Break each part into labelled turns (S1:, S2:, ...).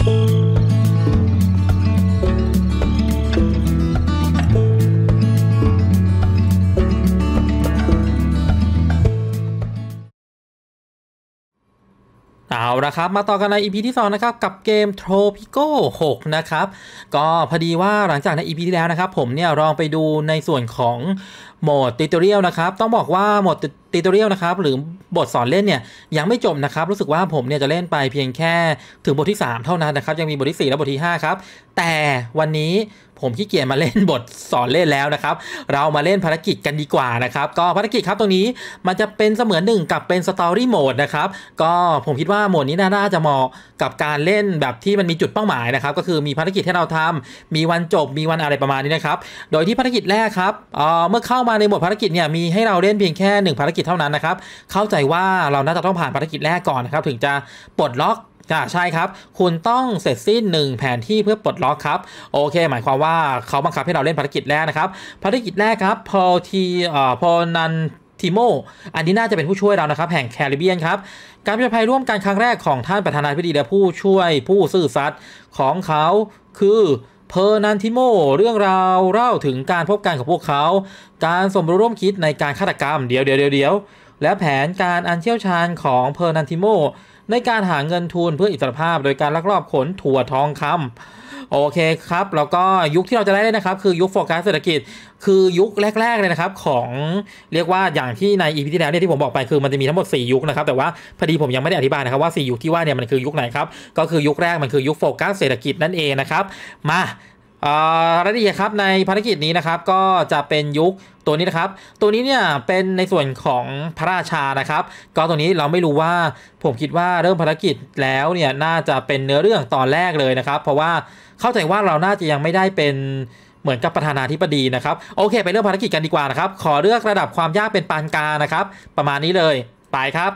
S1: เอาละครับ มาต่อกันใน EP ที่ 2 นะครับ กับเกม Tropico 6นะครับ ก็พอดีว่าหลังจากใน EP ที่แล้วนะครับ ผมเนี่ยลองไปดูในส่วนของโหมดติเตอรียลนะครับต้องบอกว่าโหมดติเตอรียลนะครับหรือบทสอนเล่นเนี่ยยังไม่จบนะครับรู้สึกว่าผมเนี่ยจะเล่นไปเพียงแค่ถึงบทที่ 3 เท่านั้นนะครับยังมีบทที่4และบทที่5ครับแต่วันนี้ผมขี้เกียจมาเล่นบทสอนเล่นแล้วนะครับเรามาเล่นภารกิจกันดีกว่านะครับ ก็ภารกิจครับตรงนี้มันจะเป็นเสมือนหนึ่งกับเป็นสตอรี่โหมดนะครับก็ผมคิดว่าโหมดนี้น่าจะเหมาะกับการเล่นแบบที่มันมีจุดเป้าหมายนะครับก็คือมีภารกิจให้เราทำมีวันจบมีวันอะไรประมาณนี้นะครับโดยที่ภารกิจแรกครับเเมื่อเข้ามาในหมวดภารกิจเนี่ยมีให้เราเล่นเพียงแค่1ภารกิจเท่านั้นนะครับเข้าใจว่าเราน่าจะต้องผ่านภารกิจแรกก่อนนะครับถึงจะปลดล็อกอ่าใช่ครับคุณต้องเสร็จสิ้น1แผนที่เพื่อปลดล็อกครับโอเค หมายความว่าเขาบังคับให้เราเล่นภารกิจแรกนะครับภารกิจแรกครับพอทีเอ่อพอนันทิโมอันนี้น่าจะเป็นผู้ช่วยเรานะครับแห่งแคริบเบียนครับการประชัยร่วมกันครั้งแรกของท่านประธานาธิบดีและผู้ช่วยผู้ซื่อสัตย์ของเขาคือเพอร์นันทิโมเรื่องราวเล่าถึงการพบกันของพวกเขา การสมรู้ร่วมคิดในการฆาตกรรมเดี๋ยวเดี๋ยวเดี๋ยว และแผนการอันเชี่ยวชาญของเพอร์นันทิโมในการหาเงินทุนเพื่ออิสรภาพโดยการลักลอบขนถั่วทองคำโอเคครับแล้วก็ยุคที่เราจะได้นะครับคือยุคโฟกัสเศรษฐกิจ คือยุคแรกๆเลยนะครับของเรียกว่าอย่างที่ในอีพีที่แล้วเนี่ยที่ผมบอกไปคือมันจะมีทั้งหมด4 ยุคนะครับแต่ว่าพอดีผมยังไม่ได้อธิบายนะครับว่า4ยุคที่ว่าเนี่ยมันคือยุคไหนครับก็คือยุคแรกมันคือยุคโฟกัสเศรษฐกิจนั่นเองนะครับมารายละเอียดครับในภารกิจนี้นะครับก็จะเป็นยุคตัวนี้นะครับ ตัวนี้เนี่ยเป็นในส่วนของพระราชานะครับ ก็ ตัวนี้เราไม่รู้ว่าผมคิดว่าเริ่มภารกิจแล้วเนี่ยน่าจะเป็นเนื้อเรื่องตอนแรกเลยนะครับ เพราะว่า เข้า ใจ ว่าเราน่าจะยังไม่ได้เป็นเหมือนกับประธานาธิบดีนะครับโอเค ไป เริ่มภารกิจกันดีกว่า นะ ครับ ขอเลือกระดับความยากเป็นปานกลางนะครับ ประมาณนี้เลย ไปครับ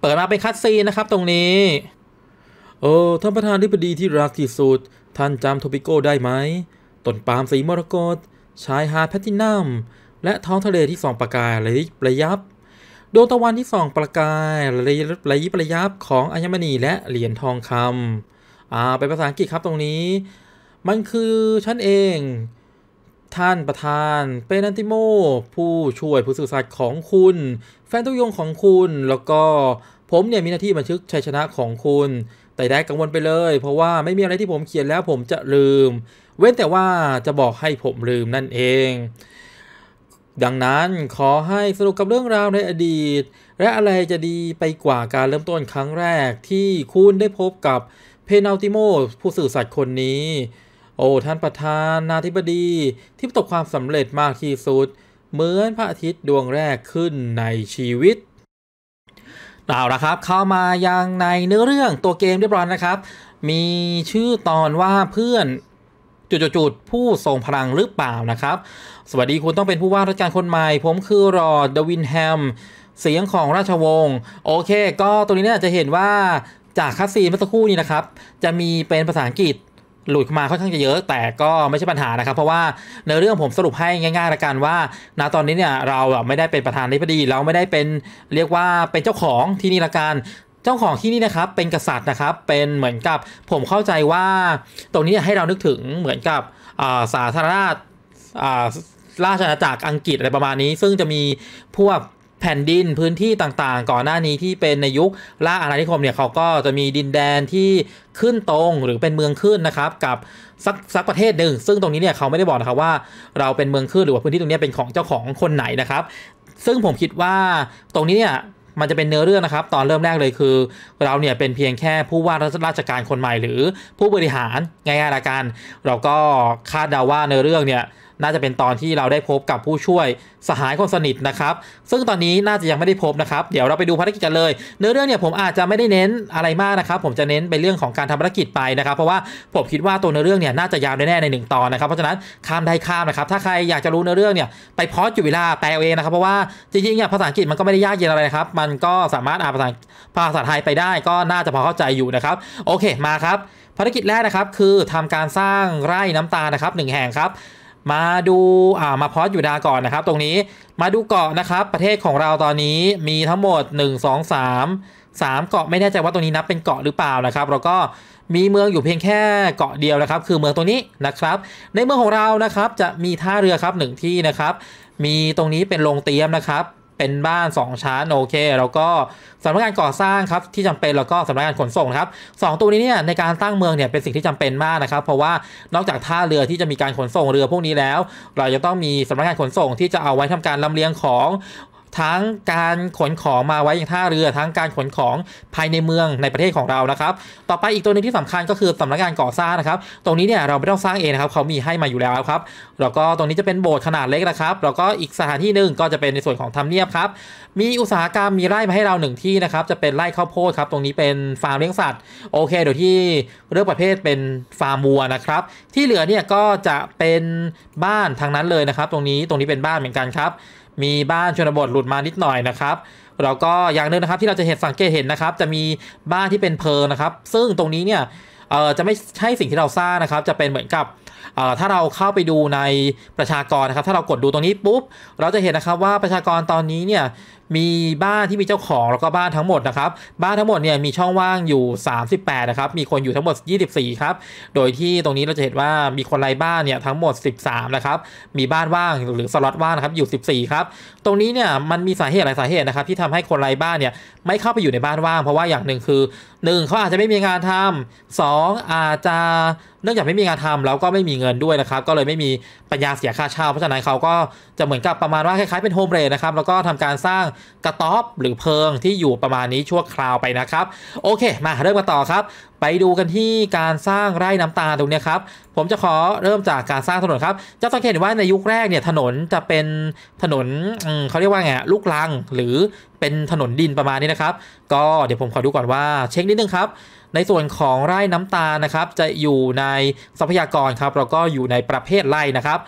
S1: เปิดมาเป็นคัตซีนนะครับตรงนี้โอ้ท่านประธานที่ปดีที่รักที่สุดท่านจำ โทบิโก้ได้ไหมต้นปาล์มสีมรกตชายหาดแพทินัม และท้องทะเลที่สอง ประกายระยิบระยับดวงตะวัน ที่สองประกายระยิบระยิยับ ของ อัญมณีและเหรียญทองคำอ่าเป็นภาษาอังกฤษครับตรงนี้ มันคือฉันเอง ท่านประธาน เปนันติโม ผู้ช่วยผู้สื่อสารของคุณ แฟนตุยงของคุณแล้วก็ผมเนี่ยมีหน้าที่บันทึกชัยชนะของคุณแต่ได้กังวลไปเลยเพราะว่าไม่มีอะไรที่ผมเขียนแล้วผมจะลืม เว้นแต่ว่าจะบอกให้ผมลืมนั่นเอง ดังนั้นขอให้สรุปกับเรื่องราวในอดีต และอะไรจะดีไปกว่าการเริ่มต้นครั้งแรกที่คุณได้พบกับเพนาติโมผู้สื่อสัตว์คนนี้ โอ้ท่านประธานนาธิบดีที่ประสบความสำเร็จมากที่สุด เหมือนพระอาทิตย์ดวงแรกขึ้นในชีวิตเอาละครับ เข้า มายังในเนื้อเรื่องตัวเกม เรียบร้อยนะครับ มีชื่อตอนว่าเพื่อน จุดๆผู้ทรงพลังหรือเปล่า นะ ครับ สวัสดีคุณต้องเป็นผู้ว่าราชการ คน ใหม่ ผมคือรอดดวินแฮมเสียงของราชวงศ์โอเค ก็ตัวนี้เนี่ยจะเห็นว่าจากคัสซีเมื่อสักครู่นี้นะครับจะมีเป็นภาษาอังกฤษหลุดมาค่อนข้างจะเยอะแต่ก็ไม่ใช่ปัญหานะครับ เพราะว่าในเรื่องผมสรุปให้ง่ายๆละกันว่า ณตอนนี้เนี่ยเราไม่ได้เป็นประธานในพอดีเราไม่ได้เป็นเรียกว่าเป็นเจ้าของที่นี่ละกันเจ้าของที่นี่นะครับเป็นกษัตริย์นะครับเป็นเหมือนกับผมเข้าใจว่าตรงนี้ให้เรานึกถึงเหมือนกับาสาธารณราฐราชอาณาจักรอังกฤษอะไรประมาณนี้ซึ่งจะมีพวกแผ่นดินพื้นที่ต่างๆ ก่อนหน้านี้ที่เป็นในยุคล่าอาณานิคมเนี่ยเขาก็จะมีดินแดนที่ขึ้นตรงหรือเป็นเมืองขึ้นนะครับกับสักสักประเทศหนึ่งซึ่งตรงนี้เนี่ยเขาไม่ได้บอกนะครับว่าเราเป็นเมืองขึ้นหรือว่าพื้นที่ตรงนี้เป็นของเจ้าของคนไหนนะครับ ซึ่งผมคิดว่าตรงนี้เนี่ยมันจะเป็นเนื้อเรื่องนะครับ ตอนเริ่มแรกเลยคือเราเนี่ยเป็นเพียงแค่ผู้ว่าราชการคนใหม่ หรือผู้บริหารง่ายๆละกันเราก็คาดเดาว่าเนื้อเรื่องเนี่ยน่าจะเป็นตอนที่เราได้พบกับผู้ช่วยสหายคนสนิทนะครับ ซึ่งตอนนี้น่าจะยังไม่ได้พบนะครับ เดี๋ยวเราไปดูภารกิจกันเลย เนื้อเรื่องเนี่ยผมอาจจะไม่ได้เน้นอะไรมากนะครับ ผมจะเน้นไปเรื่องของการทำภารกิจไปนะครับ เพราะว่าผมคิดว่าตัวเนื้อเรื่องเนี่ยน่าจะยาวแน่ในหนึ่งตอนนะครับ เพราะฉะนั้นข้ามได้ข้ามนะครับ ถ้าใครอยากจะรู้เนื้อเรื่องเนี่ยไปพอดอยู่เวลาแปลเองนะครับ เพราะว่าจริงๆเนี่ยภาษาอังกฤษมันก็ไม่ได้ยากเย็นอะไรนะครับ มันก็สามารถอ่านภาษาภาษาไทยไปได้ก็น่าจะพอเข้าใจอยู่นะครับ โอเคมาครับภารกิจแรกนะครับ คือทำการสร้างไร่น้ำตาลนะครับหนึ่งแห่งครับมาดูอ่ามาพอสอยู่ดาก่อนนะครับ ตรงนี้มาดูเกาะนะครับ ประเทศของเราตอนนี้มีทั้งหมด 1 2 3 3เกาะไม่แน่ใจว่าตรงนี้นับเป็นเกาะหรือเปล่านะครับแล้วก็มีเมืองอยู่เพียงแค่เกาะเดียวนะครับ คือเมืองตรงนี้นะครับ ในเมืองของเรานะครับจะมีท่าเรือครับหนึ่งที่นะครับมีตรงนี้เป็นโรงเตี๊ยมนะครับเป็น บ้าน 2ชั้นโอเค แล้วก็สำนักงานก่อสร้างครับ ที่จำเป็นแล้วก็สำนักงานขนส่งครับสตัวนี้เนี่ยในการสร้างเมืองเนี่ยเป็นสิ่งที่จำเป็นมากนะครับ เพราะว่านอกจากท่าเรือที่จะมีการขนส่งเรือพวกนี้แล้ว เราจะต้องมีสำนักงานขนส่ง ที่จะเอาไว้ทำการลำเลียงของทั้งการขนของมาไว้อย่างท่าเรือทั้งการขนของภายในเมืองในประเทศของเรานะครับ ต่อไปอีกตัวนึงที่สำคัญก็คือสำนักงานก่อสร้างนะครับ ตรงนี้เนี่ยเราไม่ต้องสร้างเองนะครับ เขามีให้มาอยู่แล้วครับแล้วก็ตรงนี้จะเป็นโบสถ์ขนาดเล็กนะครับแล้วก็อีกสถานที่หนึ่งก็จะเป็นในส่วนของทำเนียบครับมีอุตสาหกรรมมีไร่มาให้เราหนึ่งที่นะครับ จะเป็นไร่ข้าวโพดครับตรงนี้เป็นฟาร์มเลี้ยงสัตว์โอเคเดี๋ยวที่เลือกประเภทเป็นฟาร์มวัวนะครับ ที่เหลือเนี่ยก็จะเป็นบ้านทางนั้นเลยนะครับ ตรงนี้ตรงนี้เป็นบ้านเหมือนกันครับมีบ้านชนบทหลุดมานิดหน่อยนะครับแล้วก็อย่างนึงนะครับ ที่เราจะเห็นสังเกตเห็นนะครับ จะมีบ้านที่เป็นเพลิงนะครับ ซึ่งตรงนี้เนี่ยเออจะไม่ใช่สิ่งที่เราสร้างนะครับจะเป็นเหมือนกับ ถ้าเราเข้าไปดูในประชากรนะครับ ถ้าเรากดดูตรงนี้ปุ๊บเราจะเห็นนะครับว่าประชากรตอนนี้เนี่ยมีบ้านที่มีเจ้าของแล้วก็บ้านทั้งหมดนะครับบ้านทั้งหมดเนี่ยมีช่องว่างอยู่38นะครับมีคนอยู่ทั้งหมด 24ครับโดยที่ตรงนี้เราจะเห็นว่ามีคนไร้บ้านเนี่ยทั้งหมด 13นะครับมีบ้านว่างหรือสล็อตว่างนะครับอยู่ 14 ครับ ตรงนี้เนี่ยมันมีสาเหตุหลายสาเหตุนะครับที่ทำให้คนไร้บ้านเนี่ยไม่เข้าไปอยู่ในบ้านว่าง เพราะว่าอย่างหนึ่งคือ 1 เขาอาจจะไม่มีงานทำ 2 อาจจะเนื่องจากไม่มีงานทำแล้วก็ไม่มีเงินด้วยนะครับก็เลยไม่มีปัญญาเสียค่าเช่าเพราะฉะนั้นเขาก็จะเหมือนกับประมาณว่าคล้ายๆเป็นโฮมเรนะครับแล้วก็ทำการสร้างกระต๊อบหรือเพิงที่อยู่ประมาณนี้ชั่วคราวไปนะครับโอเค มาเริ่มกันต่อครับ ไปดูกันที่การสร้างไร่น้ำตาลตรงนี้ครับผมจะขอเริ่มจากการสร้างถนนครับจะสังเกตว่าในยุคแรกเนี่ยถนนจะเป็นถนน เขาเรียกว่าไงลูกลังหรือเป็นถนนดินประมาณนี้นะครับ ก็เดี๋ยวผมขอดูก่อนว่าเช็คนิดนึงครับในส่วนของไร่น้ำตาลนะครับ จะอยู่ในทรัพยากรครับแล้วก็อยู่ในประเภทไร่นะครับ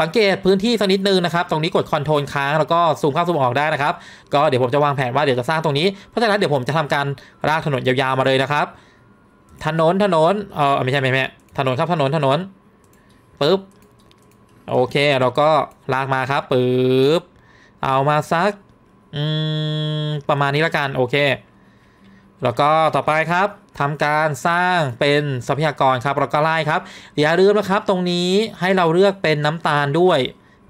S1: สังเกตพื้นที่สักนิดนึง นะครับ ตรงนี้กดคอนโทรลค้างแล้วก็ซูมเข้าซูมออกได้นะครับ ก็เดี๋ยวผมจะวางแผนว่าเดี๋ยวจะสร้างตรงนี้ เพราะฉะนั้นเดี๋ยวผมจะ ทำการรากถนนยาวๆมาเลยนะครับ ถนนถนนเออไม่ใช่ไม่ใช่ถนนครับถนนถนนปึ๊บ โอเคเราก็ลากมาครับปึ๊บเอามาซักประมาณนี้ละกันโอเค แล้วก็ต่อไปครับทำการสร้างเป็นทรัพยากรครับเราก็ไล่ครับ อย่าลืมนะครับ ตรงนี้ให้เราเลือกเป็นน้ำตาลด้วย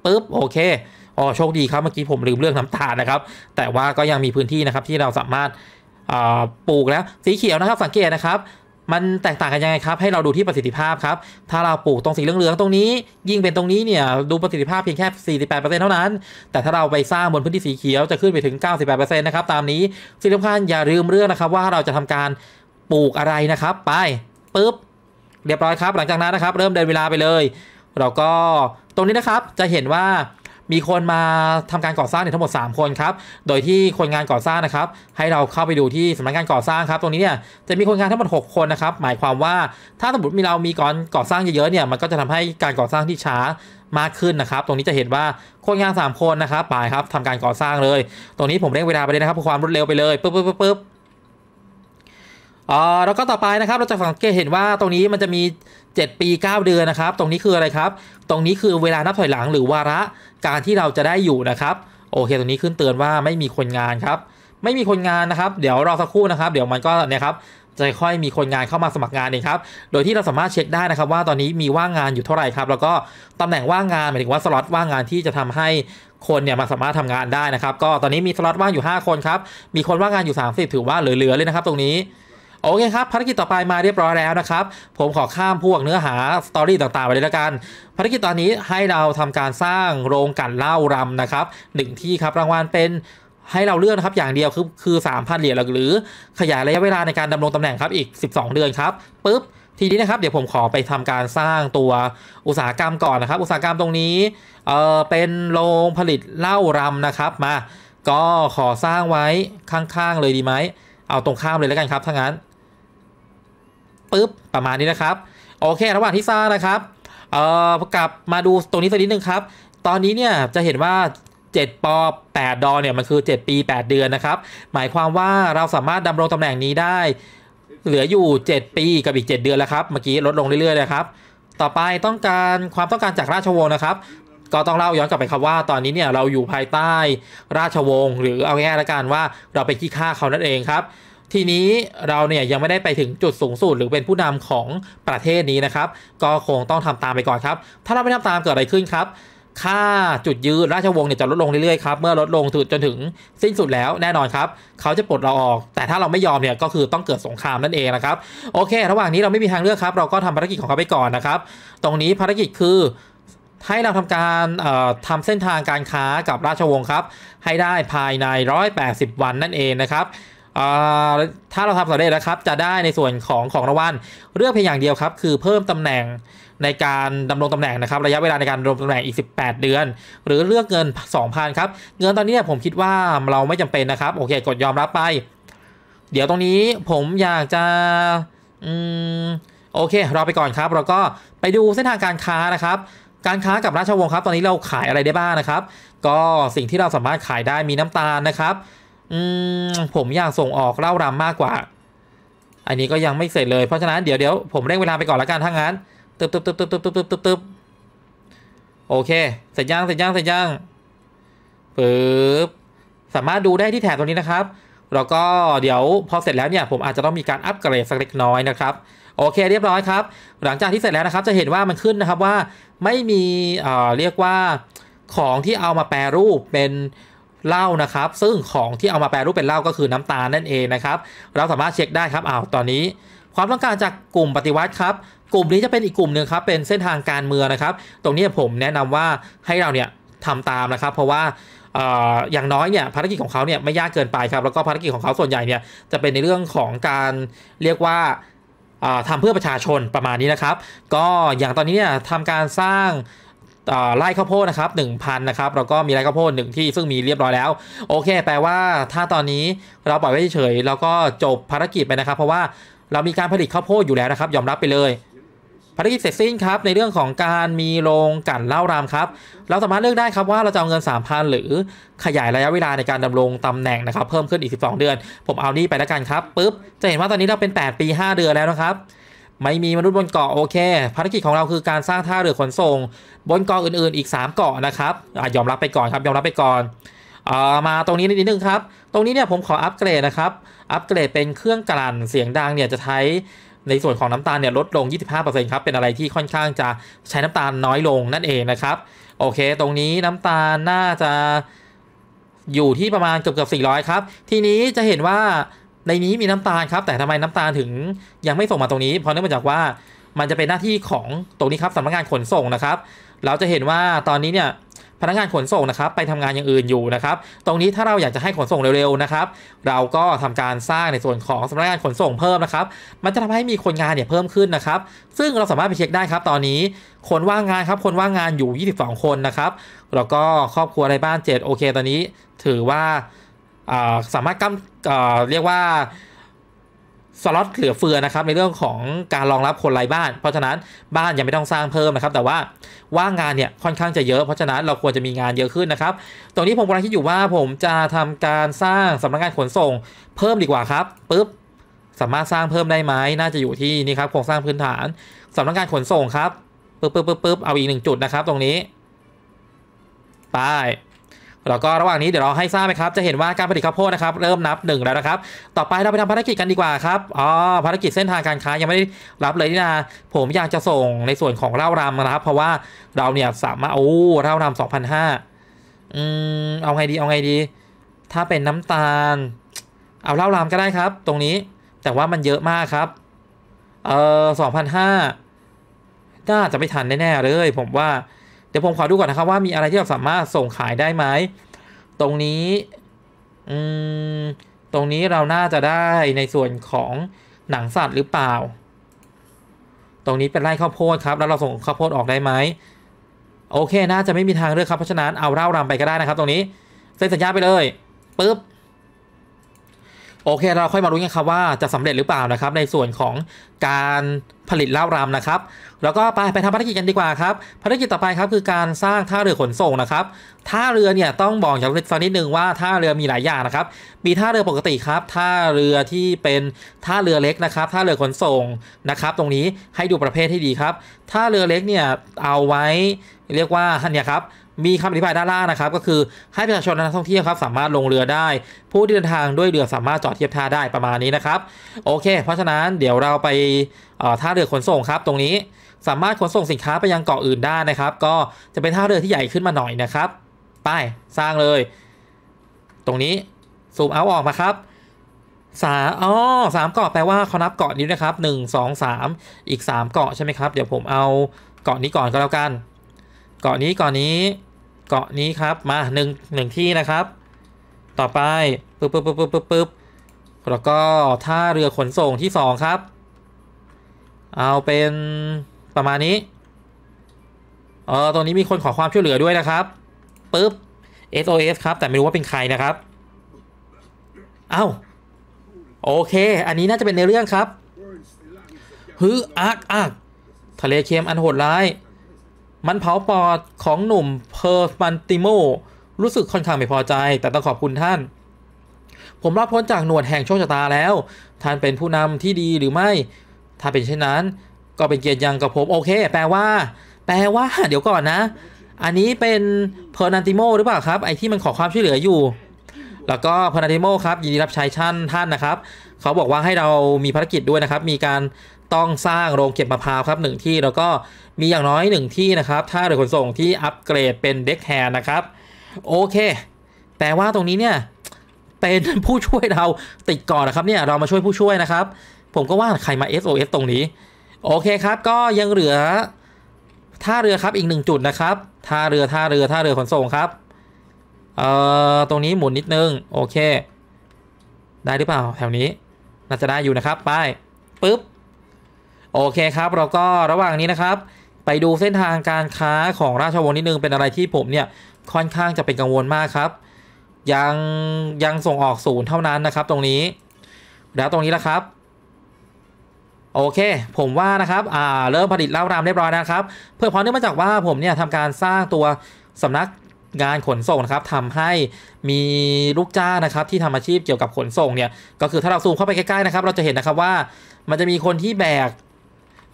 S1: ปุ๊บ โอเค อ๋อ โชคดีครับ เมื่อกี้ผมลืมเรื่องน้ำตาลนะครับ แต่ว่าก็ยังมีพื้นที่นะครับ ที่เราสามารถ ปลูกแล้ว สีเขียวนะครับสังเกตนะครับ มันแตกต่างกันยังไงครับ ให้เราดูที่ประสิทธิภาพครับ ถ้าเราปลูกตรงสีเหลืองๆตรงนี้ ยิ่งเป็นตรงนี้เนี่ยดูประสิทธิภาพเพียงแค่48%เท่านั้น แต่ถ้าเราไปสร้างบนพื้นที่สีเขียวจะขึ้นไปถึง98%นะครับตามนี้สิ่งสำคัญอย่าลืมเรื่องนะครับว่าเราจะทำการปลูกอะไรนะครับ ไปปุ๊บ เรียบร้อยครับหลังจากนั้นนะครับ เริ่มเดินเวลาไปเลย เราก็ ตรงนี้นะครับ จะเห็นว่ามีคนมาทำการก่อสร้างเนี่ยทั้งหมด 3 คนครับ โดยที่คนงานก่อสร้างนะครับ ให้เราเข้าไปดูที่สำนักงานก่อสร้างครับ ตรงนี้เนี่ย จะมีคนงานทั้งหมด 6 คนนะครับ หมายความว่าถ้าสมมติมีเรามีก่อนก่อสร้างเยอะๆเนี่ย มันก็จะทำให้การก่อสร้างที่ช้ามากขึ้นนะครับ ตรงนี้จะเห็นว่า คนงาน 3 คนนะครับ ไปครับทำการก่อสร้างเลย ตรงนี้ผมเร่งเวลาไปเลยนะครับ เพื่อความรวดเร็วไปเลย ปึ๊บปึ๊บปึ๊บอ่อแล้วก็ต่อไปนะครับ เราจะสังเกตเห็นว่าตรงนี้มันจะมี 7 ปี 9 เดือนนะครับ ตรงนี้คืออะไรครับ ตรงนี้คือเวลานับถอยหลัง หรือวาระการที่เราจะได้อยู่นะครับ โอเคตรงนี้ขึ้นเตือนว่าไม่มีคนงานครับ ไม่มีคนงานนะครับ เดี๋ยวรอสักครู่นะครับ เดี๋ยวมันก็เนี่ยครับ จะค่อยมีคนงานเข้ามาสมัครงานเองครับ โดยที่เราสามารถเช็คได้นะครับ ว่าตอนนี้มีว่างงานอยู่เท่าไหร่ครับ แล้วก็ตำแหน่งว่างงานหมายถึงว่าสล็อตว่างงานที่จะทำให้คนเนี่ยมาสามารถทำงานได้นะครับ ก็ตอนนี้มีสล็อตว่างอยู่ 5 คนครับ มีคนว่างงานอยู่30ถือว่าเหลือๆเลยนะครับ ตรงนี้โอเคครับภารกิจต่อไปมาเรียบร้อยแล้วนะครับ ผมขอข้ามพวกเนื้อหาสตอรี่ต่างๆไปเลยละกันภารกิจตอนนี้ให้เราทำการสร้างโรงกันเล่ารำนะครับหนึ่งที่ครับ รางวัลเป็นให้เราเลื่อนครับอย่างเดียว คือคือสามพันเหรียญหรือ ขยายระยะเวลาในการดำรงตำแหน่งครับ อีก 12 เดือนครับปุ๊บ ทีนี้นะครับ เดี๋ยวผมขอไปทำการสร้างตัวอุตสาหกรรมก่อนนะครับ อุตสาหกรรมตรงนี้เออเป็นโรงผลิตเหล้ารำนะครับมา ก็ขอสร้างไว้ข้างๆเลยดีไหมเอาตรงข้ามเลยแล้วกันครับถ้างั้นปุ๊บประมาณนี้นะครับ โอเคระหว่างที่ซ่านะครับเอ่อกลับมาดูตรงนี้สักนิดนึงครับ ตอนนี้เนี่ยจะเห็นว่า 7ปอ8ดอเนี่ยมันคือ 7 ปี 8 เดือนนะครับหมายความว่าเราสามารถดำรงตำแหน่งนี้ได้ เหลืออยู่ 7 ปีกับอีก 7 เดือนแล้วครับเมื่อกี้ลดลงเรื่อยๆเลยครับ ต่อไปต้องการความต้องการจากราชวงศ์นะครับ ก็ต้องเล่าย้อนกลับไปครับว่า ตอนนี้เนี่ยเราอยู่ภายใต้ราชวงศ์หรือเอาง่ายๆละกันว่า เราไปขี้ข้าเขานั่นเองครับทีนี้เราเนี่ยยังไม่ได้ไปถึงจุดสูงสุดหรือเป็นผู้นำของประเทศนี้นะครับ ก็คงต้องทำตามไปก่อนครับ ถ้าเราไม่ทำตามเกิดอะไรขึ้นครับ ค่าจุดยืนราชวงศ์เนี่ยจะลดลงเรื่อยๆครับเมื่อลดลงถึงจนถึงสิ้นสุดแล้วแน่นอนครับ เขาจะปลดเราออกแต่ถ้าเราไม่ยอมเนี่ยก็คือต้องเกิดสงครามนั่นเองนะครับ โอเค ระหว่างนี้เราไม่มีทางเลือกครับ เราก็ทำภารกิจของเขาไปก่อนนะครับ ตรงนี้ภารกิจคือให้เราทำการทำเส้นทางการค้ากับราชวงศ์ครับ ให้ได้ภายใน 180 วันนั่นเองนะครับถ้าเราทำสำเร็จนะครับ จะได้ในส่วนของของรางวัลเลือกเพียงอย่างเดียวครับ คือเพิ่มตำแหน่งในการดำรงตำแหน่งนะครับ ระยะเวลาในการดำรงตำแหน่งอีก18 เดือนหรือเลือกเงิน2,000ครับ เงินตอนนี้ผมคิดว่าเราไม่จำเป็นนะครับโอเคกดยอมรับไป เดี๋ยวตรงนี้ผมอยากจะอืมโอเค เราไปก่อนครับ เราก็ไปดูเส้นทางการค้านะครับ การค้ากับราชวงศ์ครับ ตอนนี้เราขายอะไรได้บ้างนะครับ ก็สิ่งที่เราสามารถขายได้มีน้ำตาลนะครับอืมผมอยากส่งออกเล่ารำมากกว่า อันนี้ก็ยังไม่เสร็จเลยเพราะฉะนั้นเดี๋ยวเดี๋ยวผมเร่งเวลาไปก่อนละกันถ้างั้นตึบตึบตึบตึบตึบตึบตึบตึบตึบโอเค เสร็จย่างเสร็จย่างเสร็จย่างปึ๊บสามารถดูได้ที่แถบตรงนี้นะครับแล้วก็เดี๋ยวพอเสร็จแล้วเนี่ย ผมอาจจะต้องมีการอัปเกรดสักเล็กน้อยนะครับ โอเค เรียบร้อยครับ หลังจากที่เสร็จแล้วนะครับ จะเห็นว่ามันขึ้นนะครับว่าไม่มีเรียกว่าของที่เอามาแปรรูปเป็นเหล้านะครับซึ่งของที่เอามาแปลรูปเป็นเหล้าก็คือน้ำตาลนั่นเองนะครับเราสามารถเช็คได้ครับอ้าวตอนนี้ ความต้องการจากกลุ่มปฏิวัติครับ กลุ่มนี้จะเป็นอีกกลุ่มหนึ่งครับเป็นเส้นทางการเมืองนะครับ ตรงนี้ผมแนะนำว่าให้เราเนี่ยทำตามนะครับ เพราะว่าอย่างน้อยเนี่ยภารกิจของเขาเนี่ยไม่ยากเกินไปครับแล้วก็ภารกิจของเขาส่วนใหญ่เนี่ยจะเป็นในเรื่องของการเรียกว่าทำเพื่อประชาชนประมาณนี้นะครับ ก็อย่างตอนนี้เนี่ยทำการสร้างไร่ข้าวโพดนะครับ1,000 นะครับแล้วก็มีไร่ข้าวโพดหนึ่งที่ซึ่งมีเรียบร้อยแล้ว โอเค แปลว่าถ้าตอนนี้เราปล่อยไว้เฉยเราก็จบภารกิจไปนะครับเพราะว่าเรามีการผลิตข้าวโพดอยู่แล้วนะครับ ยอมรับไปเลยภารกิจเสร็จสิ้นครับ ในเรื่องของการมี โรง กันเล่ารามครับ เราสามารถเลือกได้ครับว่าเราจะเอาเงิน 3,000 หรือขยายระยะเวลาในการดำรงตำแหน่งนะครับเพิ่มขึ้นอีก12 เดือน ผมเอานี้ไปแล้วกันครับปุ๊บจะเห็นว่าตอนนี้เราเป็น8ปี5 เดือนแล้วนะครับไม่มี มนุษย์บนเกาะโอเค ภารกิจของเราคือการสร้างท่าเรือขนส่ง บนเกาะอื่น ๆอีก3เกาะนะครับอยอมรับไปก่อนครับยอมรับไปก่อน มาตรงนี้นิดนึงครับตรงนี้เนี่ยผมขออัปเกรดนะครับอัปเกรดเป็นเครื่องกลั่น เสียงดังเนี่ยจะใช้ในส่วนของน้ำตาลเนี่ยลดลง 25%ครับเป็นอะไรที่ค่อนข้างจะใช้น้ำตาลน้อยลงนั่นเองนะครับ โอเคตรงนี้น้ำตาลน่าจะอยู่ที่ประมาณเกือบเกือบ400ครับทีนี้จะเห็นว่าในนี้มีน้ำตาลครับแต่ทำไมน้ำตาลถึงยังไม่ส่งมาตรงนี้เพราะเนื่องมาจากว่ามันจะเป็นหน้าที่ของตรงนี้ครับสำนักงานขนส่งนะครับ เราจะเห็นว่าตอนนี้เนี่ยพนักงานขนส่งนะครับไปทำงานอย่างอื่นอยู่นะครับ ตรงนี้ถ้าเราอยากจะให้ขนส่งเร็วๆนะครับ เราก็ทำการสร้างในส่วนของสำนักงานขนส่งเพิ่มนะครับมันจะทำให้มีคนงานเนี่ยเพิ่มขึ้นนะครับซึ่งเราสามารถไปเช็คได้ครับ ตอนนี้คนว่างงานครับคนว่างงานอยู่22คนนะครับแล้วก็ครอบครัวในบ้าน 7 โอเค ตอนนี้ถือว่าสามารถกำเรียกว่าสล็อตเหลือเฟือนะครับในเรื่องของการรองรับคนไร้บ้าน เพราะฉะนั้นบ้านยังไม่ต้องสร้างเพิ่มนะครับ แต่ว่าว่างงานเนี่ยค่อนข้างจะเยอะ เพราะฉะนั้นเราควรจะมีงานเยอะขึ้นนะครับตรงนี้ผมกำลังคิดอยู่ว่าผมจะทำการสร้างสำนักงานขนส่งเพิ่มดีกว่าครับปุ๊บสามารถสร้างเพิ่มได้ไหมน่าจะอยู่ที่นี่ครับโครงสร้างพื้นฐาน สำนักงานขนส่งครับปุ๊บปุ๊บปุ๊บเอาอีกหนึ่งจุดนะครับตรงนี้ไปแล้วก็ระหว่างนี้เดี๋ยวเราให้ทราบไหมครับจะเห็นว่าการผลิตข้าวโพดนะครับ เริ่มนับหนึ่งแล้วนะครับ ต่อไปเราไปทำภารกิจกันดีกว่าครับอ๋อภารกิจเส้นทางการค้ายังไม่ได้รับเลยนี่นะ ผมอยากจะส่งในส่วนของเล่ารำนะครับ เพราะว่าเราเนี่ยสามารถโอ้เล่ารำสองพันห้าอืมเอาไงดีเอาไงดี ถ้าเป็นน้ำตาล เอาเล่ารำก็ได้ครับ ตรงนี้แต่ว่ามันเยอะมากครับเออสองพันห้าน่าจะไม่ทันแน่ๆเลย ผมว่าเดี๋ยวผมขอดูก่อนนะครับว่า มีอะไรที่เราสามารถส่งขายได้ไหมตรงนี้อืมตรงนี้เราน่าจะได้ในส่วนของหนังสัตว์หรือเปล่า ตรงนี้เป็นไร่ข้าวโพดครับ แล้วเราส่งข้าวโพดออกได้ไหมโอเคน่าจะไม่มีทางเลือกครับเพราะฉะนั้นเอาเร่ารำไปก็ได้นะครับ ตรงนี้เซ็นสัญญาไปเลยปึ๊บโอเคเราค่อยมารู้กันครับว่าจะสำเร็จหรือเปล่านะครับ ในส่วนของการผลิตเล่ารำนะครับ แล้วก็ไปไปทำภารกิจกันดีกว่าครับภารกิจต่อไปครับคือการสร้างท่าเรือขนส่งนะครับท่าเรือเนี่ยต้องบอกอย่างสักนิดนึงว่า ท่าเรือมีหลายอย่างนะครับมีท่าเรือปกติครับท่าเรือที่เป็นท่าเรือเล็กนะครับท่าเรือขนส่งนะครับ ตรงนี้ให้ดูประเภทให้ดีครับท่าเรือเล็กเนี่ยเอาไว้เรียกว่าเนี่ยครับมีคำอธิบายด้านล่างนะครับ ก็คือให้ประชาชนและนักท่องเที่ยวครับ สามารถลงเรือได้ ผู้ที่เดินทางด้วยเรือสามารถจอดเทียบท่าได้ประมาณนี้นะครับ โอเคเพราะฉะนั้นเดี๋ยวเราไปท่าเรือขนส่งครับตรงนี้สามารถขนส่งสินค้าไปยังเกาะอื่นได้นะครับ ก็จะเป็นท่าเรือที่ใหญ่ขึ้นมาหน่อยนะครับ ไปสร้างเลย ตรงนี้ซูมเอาออกมาครับสามอ๋อสามเกาะแปลว่าเขานับเกาะนี้นะครับหนึ่งสองสามอีกสามเกาะใช่ไหมครับเดี๋ยวผมเอาเกาะนี้ก่อนก็แล้วกันเกาะนี้เกาะนี้เกาะนี้ครับมาหนึ่งหนึ่งที่นะครับ ต่อไปปึ๊บปึ๊บปึ๊บปึ๊บปึ๊บปึ๊บแล้วก็ท่าเรือขนส่งที่สองครับ เอาเป็นประมาณนี้ เออตรงนี้มีคนขอความช่วยเหลือด้วยนะครับปึ๊บ SOS ครับแต่ไม่รู้ว่าเป็นใครนะครับเอา้าโอเค อันนี้น่าจะเป็นในเรื่องครับฮืออักอักทะเลเค็มอันโหดร้ายมันเผาปอดของหนุ่มเพอร์มันติโมรู้สึกค่อนข้างไม่พอใจ แต่ต้องขอบคุณท่าน ผมรับพ้นจากหนวดแห่งโชคชะตาแล้ว ท่านเป็นผู้นำที่ดีหรือไม่ ถ้าเป็นเช่นนั้น ก็เป็นเกียรติยังกับผมโอเค แปลว่า แปลว่า เดี๋ยวก่อนนะ อันนี้เป็นเพอร์นันติโมหรือเปล่าครับ ไอที่มันขอความช่วยเหลืออยู่ แล้วก็เพอร์นันติโมครับ ยินดีรับใช้ท่านท่านนะครับ เขาบอกว่าให้เรามีภารกิจด้วยนะครับ มีการต้องสร้างโรงเก็บมะพร้าวครับหนึ่งที่แล้วก็มีอย่างน้อยหนึ่งที่นะครับถ้าเรือขนส่งที่อัปเกรดเป็นเด็กแฮร์นะครับโอเค แต่ว่าตรงนี้เนี่ยเป็นผู้ช่วยเราติดก่อนนะครับเนี่ยเรามาช่วยผู้ช่วยนะครับ ผมก็ว่าใครมา SOS ตรงนี้ โอเคครับ ก็ยังเหลือท่าเรือครับอีกหนึ่งจุดนะครับท่าเรือท่าเรือท่าเรือขนส่งครับเอ่อตรงนี้หมุนนิดนึงโอเค ได้หรือเปล่าแถวนี้น่าจะได้อยู่นะครับไปปุ๊บโอเคครับ เราก็ระหว่างนี้นะครับ ไปดูเส้นทางการค้าของราชวงศ์นิด นึง เป็นอะไรที่ผมเนี่ยค่อนข้างจะเป็นกังวลมากครับ ยังยังส่งออกศูนย์เท่านั้นนะครับตรงนี้แล้วตรงนี้ละครับโอเคผมว่า นะครับอ่าเริ่มผลิตเล่ารามเรียบร้อยนะครับเพื่อพรอเนื่องมาจากว่าผมเนี่ยทำการสร้างตัว สำนักงานขนส่งนะครับทำให้มีลูกจ้างนะครับ ที่ทำอาชีพเกี่ยวกับขนส่งเนี่ยก็คือถ้าเราซูมเข้าไปใกล้ๆนะครับเราจะเห็นนะครับว่ามันจะมีคนที่แบก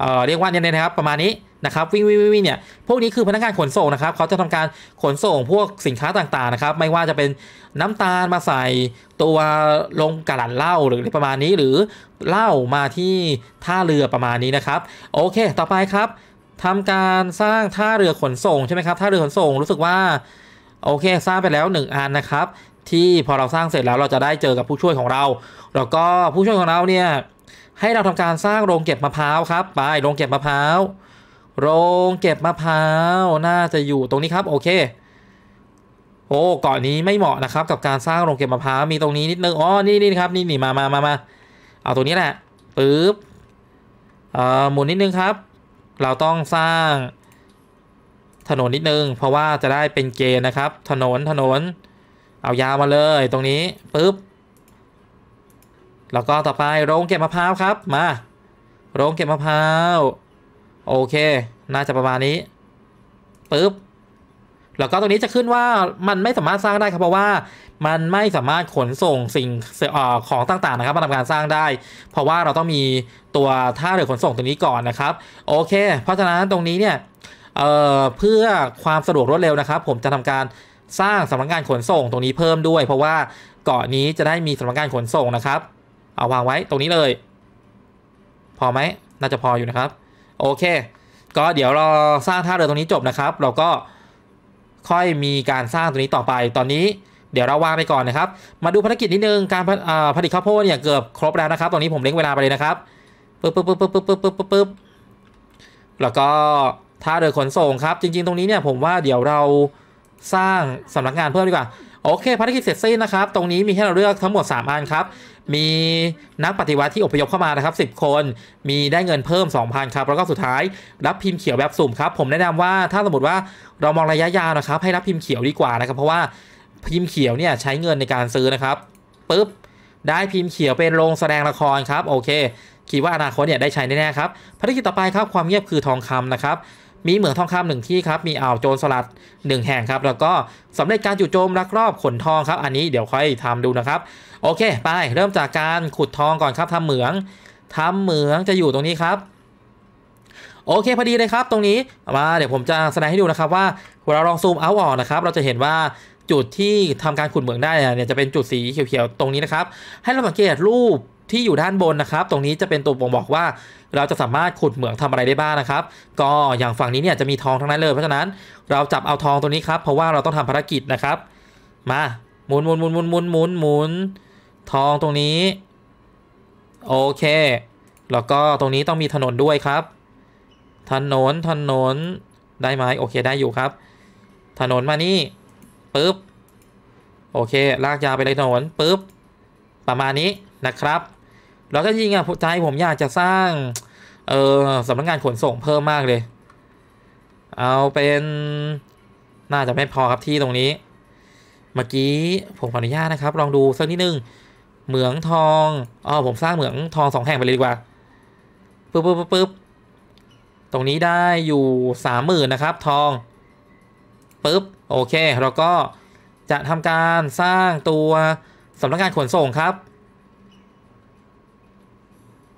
S1: เอ่อเรียกว่าเนี่ยนะครับประมาณนี้นะครับ วิ่งวิ่งวิ่งเนี่ยพวกนี้คือพนักงานขนส่งนะครับ เขาจะทำการขนส่งพวกสินค้าต่างๆนะครับ ไม่ว่าจะเป็นน้ำตาลมาใส่ตัวลงกระดลันเหล้าหรือประมาณนี้หรือเหล้ามาที่ท่าเรือประมาณนี้นะครับ โอเคต่อไปครับทำการสร้างท่าเรือขนส่งใช่ไหมครับท่าเรือขนส่งรู้สึกว่าโอเคสร้างไปแล้ว 1อันนะครับ ที่พอเราสร้างเสร็จแล้วเราจะได้เจอกับผู้ช่วยของเราแล้วก็ผู้ช่วยของเราเนี่ยให้เราทำการสร้างโรงเก็บมะพร้าวครับ ไป โรงเก็บมะพร้าวโรงเก็บมะพร้าวน่าจะอยู่ตรงนี้ครับ โอเค โอ้เกาะนี้ไม่เหมาะนะครับ กับการสร้างโรงเก็บมะพร้าวมีตรงนี้นิดนึงอ๋อนี่นี่ครับนี่นี่มามามามาเอาตรงนี้แหละปึ๊บเอ่อหมุนนิดนึงครับ เราต้องสร้าง ถนนนิดนึงเพราะว่าจะได้เป็นเกณฑ์นะครับ ถนนถนน เอายาวมาเลยตรงนี้ปึ๊บแล้วก็ต่อไปโรงเก็บมะพร้าวครับมา โรงเก็บมะพร้าวโอเค น่าจะประมาณนี้ปึ๊บ แล้วก็ตรงนี้จะขึ้นว่ามันไม่สามารถสร้างได้ครับ เพราะว่ามันไม่สามารถขนส่งสิ่งออของต่างๆนะครับ มาทำการสร้างได้ เพราะว่าเราต้องมีตัวท่าเรือขนส่งตรงนี้ก่อนนะครับ โอเค เพราะฉะนั้นตรงนี้เนี่ยเเพื่อความสะดวกรวดเร็วนะครับ ผมจะทำการสร้างสำนักงานขนส่งตรงนี้เพิ่มด้วย เพราะว่าเกาะนี้จะได้มีสำนักงานขนส่งนะครับเอาวางไว้ตรงนี้เลย พอไหม น่าจะพออยู่นะครับ โอเค ก็เดี๋ยวเราสร้างท่าเรือตรงนี้จบนะครับ เราก็ค่อยมีการสร้างตรงนี้ต่อไป ตอนนี้ เดี๋ยวเราวางไปก่อนนะครับ มาดูภารกิจนิดนึงการผลิตข้าวโพดเนี่ยเกือบครบแล้วนะครับ ตอนนี้ผมเล็งเวลาไปเลยนะครับปึ๊บปึ๊บปึ๊บปึ๊บปึ๊บปึ๊บปึ๊บปึ๊บปึ๊บแล้วก็ท่าเรือขนส่งครับ จริงๆตรงนี้เนี่ยผมว่าเดี๋ยวเราสร้างสำนักงานเพิ่มดีกว่าโอเคภารกิจเสร็จสิ้นนะครับตรงนี้มีให้เราเลือกทั้งหมด3อันครับมีนักปฏิวัติที่อพยพเข้ามานะครับ 10 คนมีได้เงินเพิ่ม2,000ครับแล้วก็สุดท้ายรับพิมพ์เขียวแบบสุ่มครับ ผมแนะนำว่าถ้าสมมติว่าเรามองระยะยาวนะครับ ให้รับพิมพ์เขียวดีกว่านะครับ เพราะว่าพิมพ์เขียวเนี่ยใช้เงินในการซื้อนะครับปุ๊บได้พิมพ์เขียวเป็นโรงแสดงละครครับโอเคคิดว่าอนาคตเนี่ยได้ใช้แน่ๆครับภารกิจต่อไปครับความเงียบคือทองคำนะครับมีเหมืองทองคำหนึ่งที่ครับ มีอ่าวโจรสลัด1แห่งครับ แล้วก็สำเร็จการจู่โจมลักลอบขนทองครับ อันนี้เดี๋ยวค่อยทำดูนะครับ โอเค ไป เริ่มจากการขุดทองก่อนครับ ทำเหมือง ทำเหมืองจะอยู่ตรงนี้ครับ โอเคพอดีเลยครับ ตรงนี้ มา เดี๋ยวผมจะแสดงให้ดูนะครับว่าเวลาลองซูมเอาออกนะครับ เราจะเห็นว่าจุดที่ทำการขุดเหมืองได้เนี่ย จะเป็นจุดสีเขียวๆ ตรงนี้นะครับ ให้เราสังเกตรูปที่อยู่ด้านบนนะครับ ตรงนี้จะเป็นตัวบ่งบอกว่า เราจะสามารถขุดเหมืองทำอะไรได้บ้างนะครับ ก็อย่างฝั่งนี้เนี่ยจะมีทองทั้งนั้นเลย เพราะฉะนั้นเราจับเอาทองตัวนี้ครับ เพราะว่าเราต้องทำภารกิจนะครับ มาหมุนหมุนหมุนหมุนหมุนหมุนหมุนทองตรงนี้ โอเค แล้วก็ตรงนี้ต้องมีถนนด้วยครับ ถนนถนนได้ไหมโอเคได้อยู่ครับ ถนนมานี่ปึ๊บโอเค ลากยาวไปเลยถนนปึ๊บประมาณนี้นะครับแล้วถ้าจริงอ่ะใจผม อยากจะสร้างเออสำนักงานขนส่งเพิ่มมากเลย เอาเป็น น่า จะไม่พอครับที่ตรงนี้ เมื่อกี้ ผมขออนุญาตนะครับ ลองดูสักนิดนึงเหมืองทองอ๋อผมสร้างเหมือง ทองสองแห่ง ไป เลย ดีกว่าปึ๊บปึ๊บปึ๊บตรงนี้ได้อยู่สามหมื่นนะครับ ทองปึ๊บโอเค เราก็จะทำการสร้างตัวสำนักงานขนส่งครับ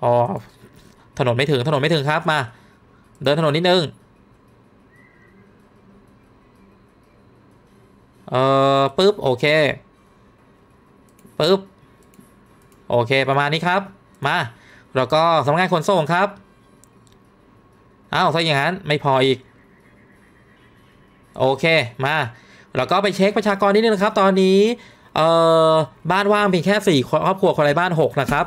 S1: อ๋อถนนไม่ถึง ถนนไม่ถึงครับมา เดินถนนนิดนึง เอ่อ ปึ๊บ โอเค ปึ๊บ โอเค ประมาณนี้ครับ มา แล้วก็สำนักงานขนส่งครับ อ้าวถ้าอย่างนั้น ไม่พออีก โอเค มา แล้วก็ไปเช็คประชากรนิดนึงนะครับ ตอนนี้ เอ่อ บ้านว่างเพียงแค่4ครอบครัวคนไร้บ้าน6นะครับ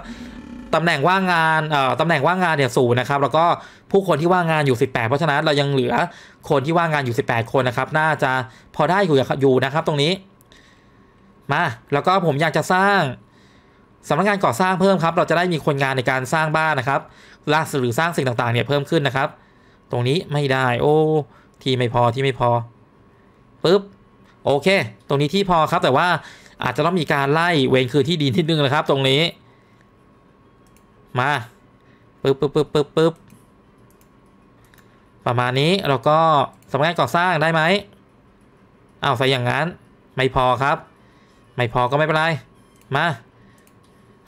S1: ตำแหน่งว่างงาน เอ่อ ตำแหน่งว่างงานเนี่ยสูงนะครับ แล้วก็ผู้คนที่ว่างงานอยู่ 18เพราะฉะนั้นเรายังเหลือคนที่ว่างงานอยู่18คนนะครับ น่าจะพอได้อยู่อยู่นะครับ ตรงนี้ มา แล้วก็ผมอยากจะสร้างสำนักงานก่อสร้างเพิ่มครับ เราจะได้มีคนงานในการสร้างบ้านนะครับล่าหรือสร้างสิ่งต่างๆ เนี่ยเพิ่มขึ้นนะครับ ตรงนี้ไม่ได้ โอ้ ที่ไม่พอ ที่ไม่พอ ปึ๊บ โอเค ตรงนี้ที่พอครับ แต่ว่าอาจจะต้องมีการไล่เวรคืนที่ดินที่นึงนะครับ ตรงนี้มาปึ๊บปึ๊บปึ๊บปึ๊บปึ๊บประมาณนี้เราก็สำนักงานก่อสร้างได้ไหมอ้าวใส่อย่างนั้น ไม่พอครับ ไม่พอก็ไม่เป็นไรมา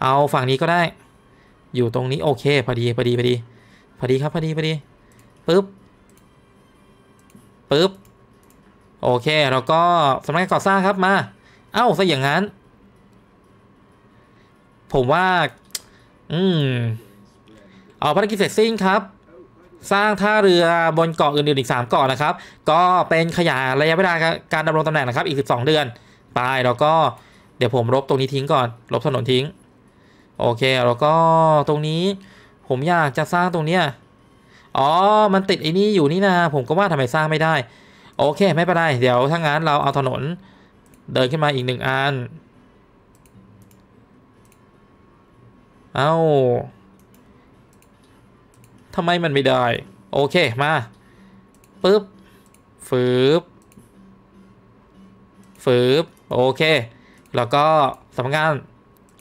S1: เอาฝั่งนี้ก็ได้ อยู่ตรงนี้โอเคพอดีพอดีพอดีพอดีครับพอดีพอดีปึ๊บปึ๊บโอเค เราก็สำนักงานก่อสร้างครับมา เอ้าซะอย่างนั้น ผมว่าอืมเอาภารกิจเสร็จสิ้นครับ สร้างท่าเรือบนเกาะอื่นๆอีก3เกาะนะครับ ก็เป็นขยายระยะเวลาการดำรงตำแหน่งนะครับ อีก12เดือนไปแล้วก็เดี๋ยวผมลบตรงนี้ทิ้งก่อน ลบถนนทิ้ง โอเคแล้วก็ตรงนี้ ผมอยากจะสร้างตรงเนี้ย อ๋อ มันติดไอ้นี่อยู่นี่นะ ผมก็ว่าทำไมสร้างไม่ได้ โอเค ไม่เป็นไร เดี๋ยวถ้างั้นเราเอาถนน เดินขึ้นมาอีกหนึ่งอันเอา้าทำไมมันไม่ได้ โอเค มา ปึ๊บฟืบ ฟืบ โอเค แล้วก็สำนักงาน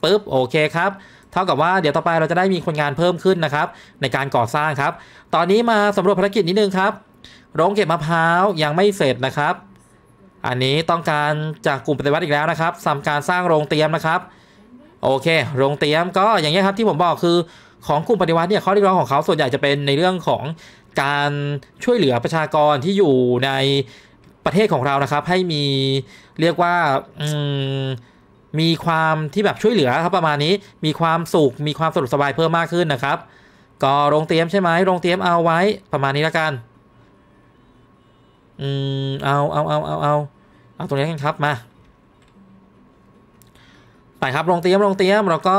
S1: ปึ๊บ โอเคครับ เท่ากับว่าเดี๋ยวต่อไปเราจะได้มีคนงานเพิ่มขึ้นนะครับ ในการก่อสร้างครับ ตอนนี้มาสำรวจภารกิจนิดนึงครับ โรงเก็บมะพร้าวยังไม่เสร็จนะครับ อันนี้ต้องการจากกลุ่มปฏิวัติอีกแล้วนะครับทำการสร้างโรงเตรียมนะครับโอเค โรงเตียมก็อย่างนี้ครับที่ผมบอกคือของกลุ่มปฏิวัติเนี่ยข้อเรียกร้องของเขาส่วนใหญ่จะเป็นในเรื่องของการช่วยเหลือประชากรที่อยู่ในประเทศของเรานะครับ ให้มีเรียกว่ามีความที่แบบช่วยเหลือครับประมาณนี้มีความสุขมีความสะดวกสบายเพิ่มมากขึ้นนะครับ ก็โรงเตียมใช่ไหมโรงเตียมเอาไว้ประมาณนี้แล้วกันอืมเอาเอาเอาเอาเอาเอาตรงนี้กันครับมาไปครับ ลงเตี้ยมลงเตี้ยมแล้วก็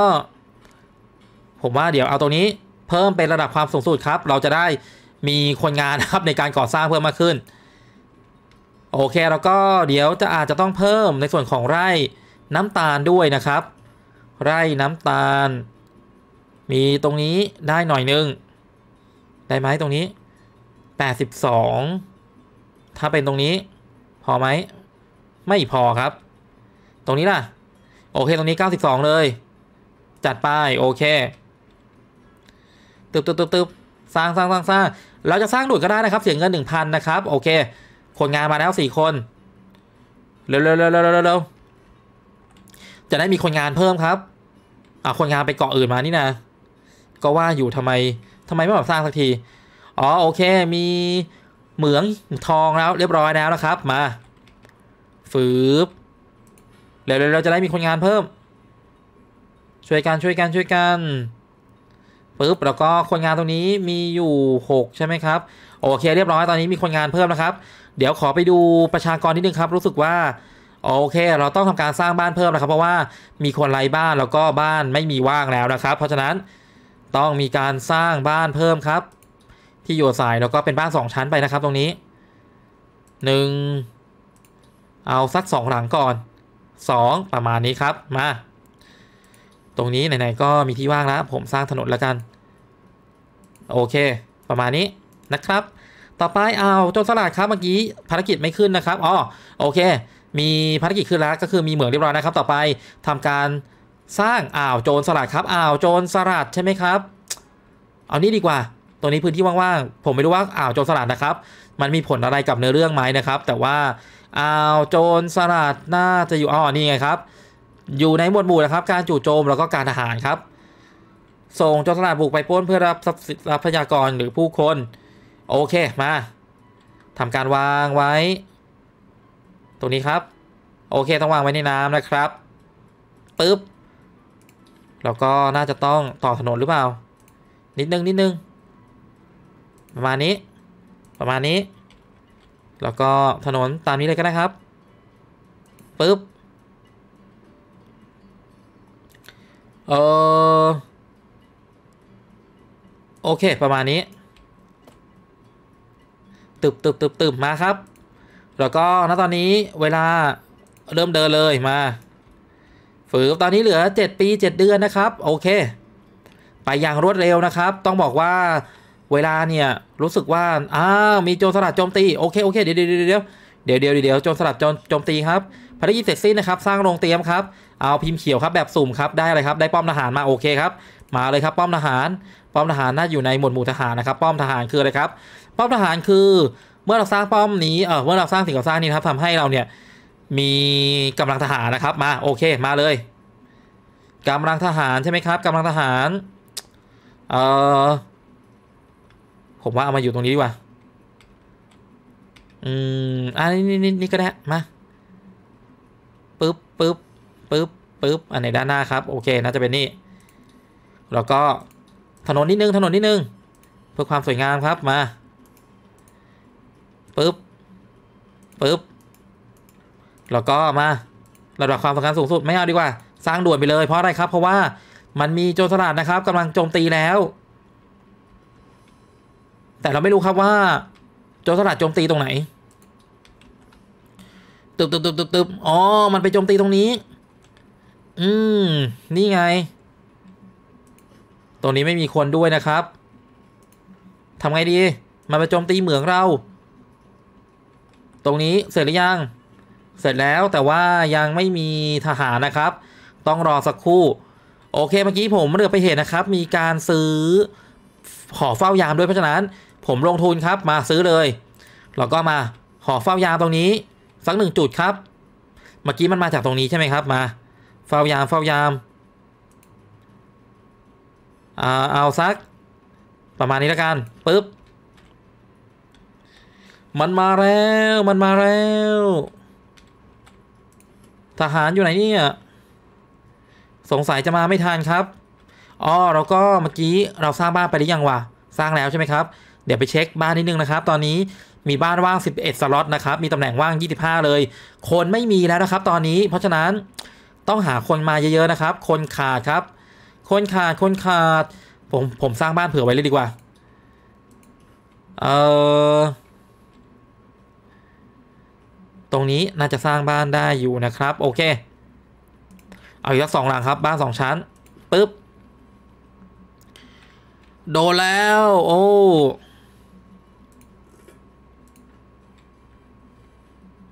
S1: ผมว่าเดี๋ยวเอาตรงนี้เพิ่มเป็นระดับความสูงสุดครับ เราจะได้มีคนงานนะครับในการก่อสร้างเพิ่มมากขึ้นโอเคแล้วก็เดี๋ยวจะอาจจะต้องเพิ่มในส่วนของไร่น้ำตาลด้วยนะครับ ไร่น้ำตาล มีตรงนี้ได้หน่อยนึง ได้ไหมตรงนี้ 82 ถ้าเป็นตรงนี้ พอไหมไม่พอครับ ตรงนี้ล่ะโอเค ตรงนี้ 92 เลย จัดไปโอเคตึบตึบตึบตึบสร้างสร้างสร้างสร้างเราจะสร้างด่วนก็ได้นะครับ เสียเงิน1,000นะครับ โอเค คนงานมาแล้ว 4 คนเร็วเร็วเร็วเร็วเร็วจะได้มีคนงานเพิ่มครับ อ่าคนงานไปเกาะอื่นมานี่นะ ก็ว่าอยู่ทำไมทำไมไม่แบบสร้างสักที อ๋อโอเค มีเหมืองทองแล้วเรียบร้อยแล้วนะครับมาฝืบเ๋ยวเราจะได้มีคนงานเพิ่ม ช่วย กันช่วยกันช่วยกันปึ๊บแล้วก็ คน งานตรงนี้มีอยู่6ใช่ไหมครับโอเคเรียบร้อยตอนนี้มีคนงานเพิ่มนะครับ เดี๋ยวขอไปดูประชากรนิดนึงครับรู้สึกว่าโอเค เราต้องทำการสร้างบ้านเพิ่มนะครับ เพราะว่ามีคนไร้บ้านแล้วก็บ้านไม่มีว่างแล้วนะครับ เพราะฉะนั้น ต้องมีการสร้างบ้านเพิ่มครับ ที่อยู่อาศัยแล้วก็เป็นบ้าน 2 ชั้นไปนะครับตรงนี้ 1 เอาสัก 2 หลังก่อน2 ประมาณนี้ครับมา ตรงนี้ไหน ๆ ก็มีที่ว่างแล้ว ผมสร้างถนนแล้วกัน โอเคประมาณนี้นะครับ ต่อไปเอาจนสลัดครับเมื่อกี้ภารกิจไม่ขึ้นนะครับอ๋อโอเค มีภารกิจขึ้นแล้วก็คือมีเหมืองเรียบร้อยนะครับ ต่อไปทำการสร้างอ่าวโจรสลัดครับอ่าวโจรสลัดใช่ไหมครับ เอานี้ดีกว่าตัวนี้พื้นที่ว่างๆ ผมไม่รู้ว่าอ่าวโจรสลัดนะครับ มันมีผลอะไรกับเนื้อเรื่องไหมนะครับ แต่ว่าอาวโจรสลัดน่าจะอยู่อ๋อนี่ไงครับ อยู่ในหมวดหมู่นะครับการจู่โจมแล้วก็การทหารครับ ส่งโจรสลัดบุกไปป้นเพื่อรับทรัพยากรหรือผู้คนโอเคมาทำการวางไว้ตรงนี้ครับ โอเคต้องวางไว้ในน้ำนะครับปึ๊บแล้วก็น่าจะต้องต่อถนนหรือเปล่านิดนึงนิดนึงประมาณนี้ ประมาณนี้แล้วก็ถนนตามนี้เลยก็ได้ครับปึ๊บเออโอเค ประมาณนี้ ตึบตึบตึบตึบมาครับแล้วก็ณตอนนี้เวลาเริ่มเดินเลยมา ฝึกตอนนี้เหลือ 7 ปี 7 เดือนนะครับ โอเค ไปอย่างรวดเร็วนะครับ ต้องบอกว่าเวลาเนี่ยรู้สึกว่าอ้าวมีโจรสลัดโจมตีโอเคโอเคเดี๋ยวเดี๋ยวเดี๋ยวเดี๋ยวเดี๋ยวเดี๋ยวโจรสลัดโจมโจมตีครับภารกิจเสร็จสิ้นนะครับ สร้างโรงเตรียมครับ เอาพิมพ์เขียวครับแบบสุ่มครับได้อะไรครับได้ป้อมทหารมาโอเคครับ มาเลยครับ ป้อมทหาร ป้อมทหารน่าอยู่ในหมวดหมู่ทหารนะครับป้อมทหารคืออะไรครับ ป้อมทหารคือ เมื่อเราสร้างป้อมนี้เออเมื่อเราสร้างสิ่งก่อสร้างนี้ครับทำให้เราเนี่ย มีกำลังทหารนะครับ มาโอเคมาเลย กำลังทหารใช่ไหมครับ กำลังทหารเอ่อผม ว่า เอามาอยู่ตรงนี้ ดีกว่า อืมอ่านี่นี่นี่ก็ได้ มา ปึ๊บปึ๊บปึ๊บปึ๊บอันไหนด้านหน้าครับ โอเค น่าจะเป็นนี่ แล้วก็ถนนนิด นึง ถนนนิด นึง เพื่อความสวยงามครับ มา ปึ๊บ ปึ๊บ แล้วก็มาระดับความสำคัญสูงสุดไม่เอาดีกว่า สร้างด่วนไปเลย เพราะอะไรครับ เพราะว่ามันมีโจรสลัดนะครับกำลังโจมตีแล้วแต่เราไม่ รู้ ครับว่า โจรสลัดโจมตีตรงไหนตึบตึบตึบตึบตึบอ๋อ มันไปโจมตีตรงนี้ อืมนี่ไง ตรง นี้ไม่มีคนด้วยนะครับทำไงดีมันไปโจมตีเหมืองเรา ตรงนี้เสร็จหรือยังเสร็จแล้วแต่ว่ายังไม่มีทหารนะครับ ต้องรอสักครู่ โอเค เมื่อกี้ผมเลือกไปเห็นนะครับ มีการซื้อหอเฝ้ายามด้วยเพราะฉะนั้นผมลงทุนครับ มาซื้อเลยแล้วก็มาหอเฝ้ายามตรงนี้ สักหนึ่งจุดครับ เมื่อกี้มันมาจากตรงนี้ใช่ไหมครับ มา เฝ้ายามเฝ้ายาม เอาสัก ประมาณนี้แล้วกันปึ๊บมันมาแล้วมันมาแล้ว ทหารอยู่ไหนเนี่ยสงสัยจะมาไม่ทันครับอ๋อเราก็เมื่อกี้เราสร้างบ้านไปหรือยังวะสร้างแล้วใช่ไหมครับเดี๋ยวไปเช็คบ้านนิดนึงนะครับ ตอนนี้มีบ้านว่าง 11 สล็อตนะครับมีตำแหน่งว่าง 25 เลยคนไม่มีแล้วนะครับ ตอนนี้เพราะฉะนั้นต้องหาคนมาเยอะ ๆ นะครับคนขาดครับ คนขาด คนขาดผม ผมสร้างบ้านเผื่อไว้เลยดีกว่า เออตรงนี้น่าจะสร้างบ้านได้อยู่นะครับ โอเค เอาอีกสักสองหลังครับบ้านสองชั้นปึ๊บโดนแล้วโอ้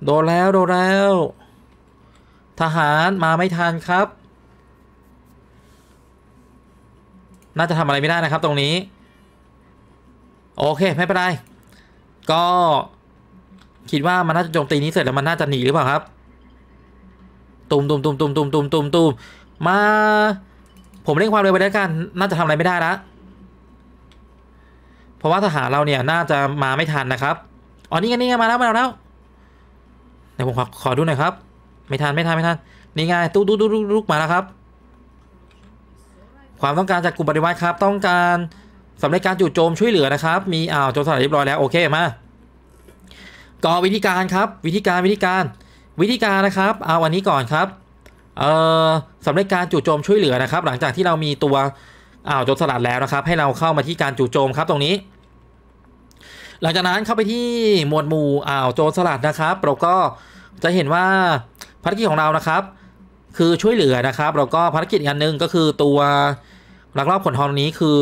S1: โดนแล้ว โดนแล้ว ทหารมาไม่ทันครับ น่าจะทำอะไรไม่ได้นะครับ ตรงนี้ โอเค ไม่เป็นไรก็คิดว่ามันน่าจะโจม ตี นี้ เสร็จแล้วมันน่าจะ หนี หรือเปล่าครับตุมตุมตุมตุมตุมตุมตุมตุมมา ผมเร่งความเร็วไปได้วกัน น่าจะทำอะไรไม่ได้ละเพราะว่าทหาร เราเนี่ยน่าจะมาไม่ทันนะครับอ๋อนี่ไงนี่ไงมาแล้วมาแล้วในผมขอขอดูหน่อยครับ ไม่ทันไม่ทันไม่ทันนี่ไงตู้ตู้ตู้ลูกมาแล้วครับ ความต้องการจากกลุ่มปฏิวัติครับ ต้องการสำเร็จการจู่โจมช่วยเหลือนะครับ มีอ้าวโจมสลายเรียบร้อยแล้วโอเคมาก่อวิธีการครับ วิธีการวิธีการวิธีการนะครับเอาวันนี้ก่อนครับเอ่อสำเร็จการจู่โจมช่วยเหลือนะครับ หลังจากที่เรามีตัวอ้าวโจมสลัดแล้วนะครับ ให้เราเข้ามาที่การจู่โจมครับ ตรงนี้หลังจากนั้นเข้าไปที่หมวดหมู่อ่าวโจรสลัดนะครับ เราก็จะเห็นว่าภารกิจของเรานะครับ คือช่วยเหลือนะครับ เราก็ภารกิจอีกอันหนึ่งก็คือตัวลักลอบขนทองนี้คือ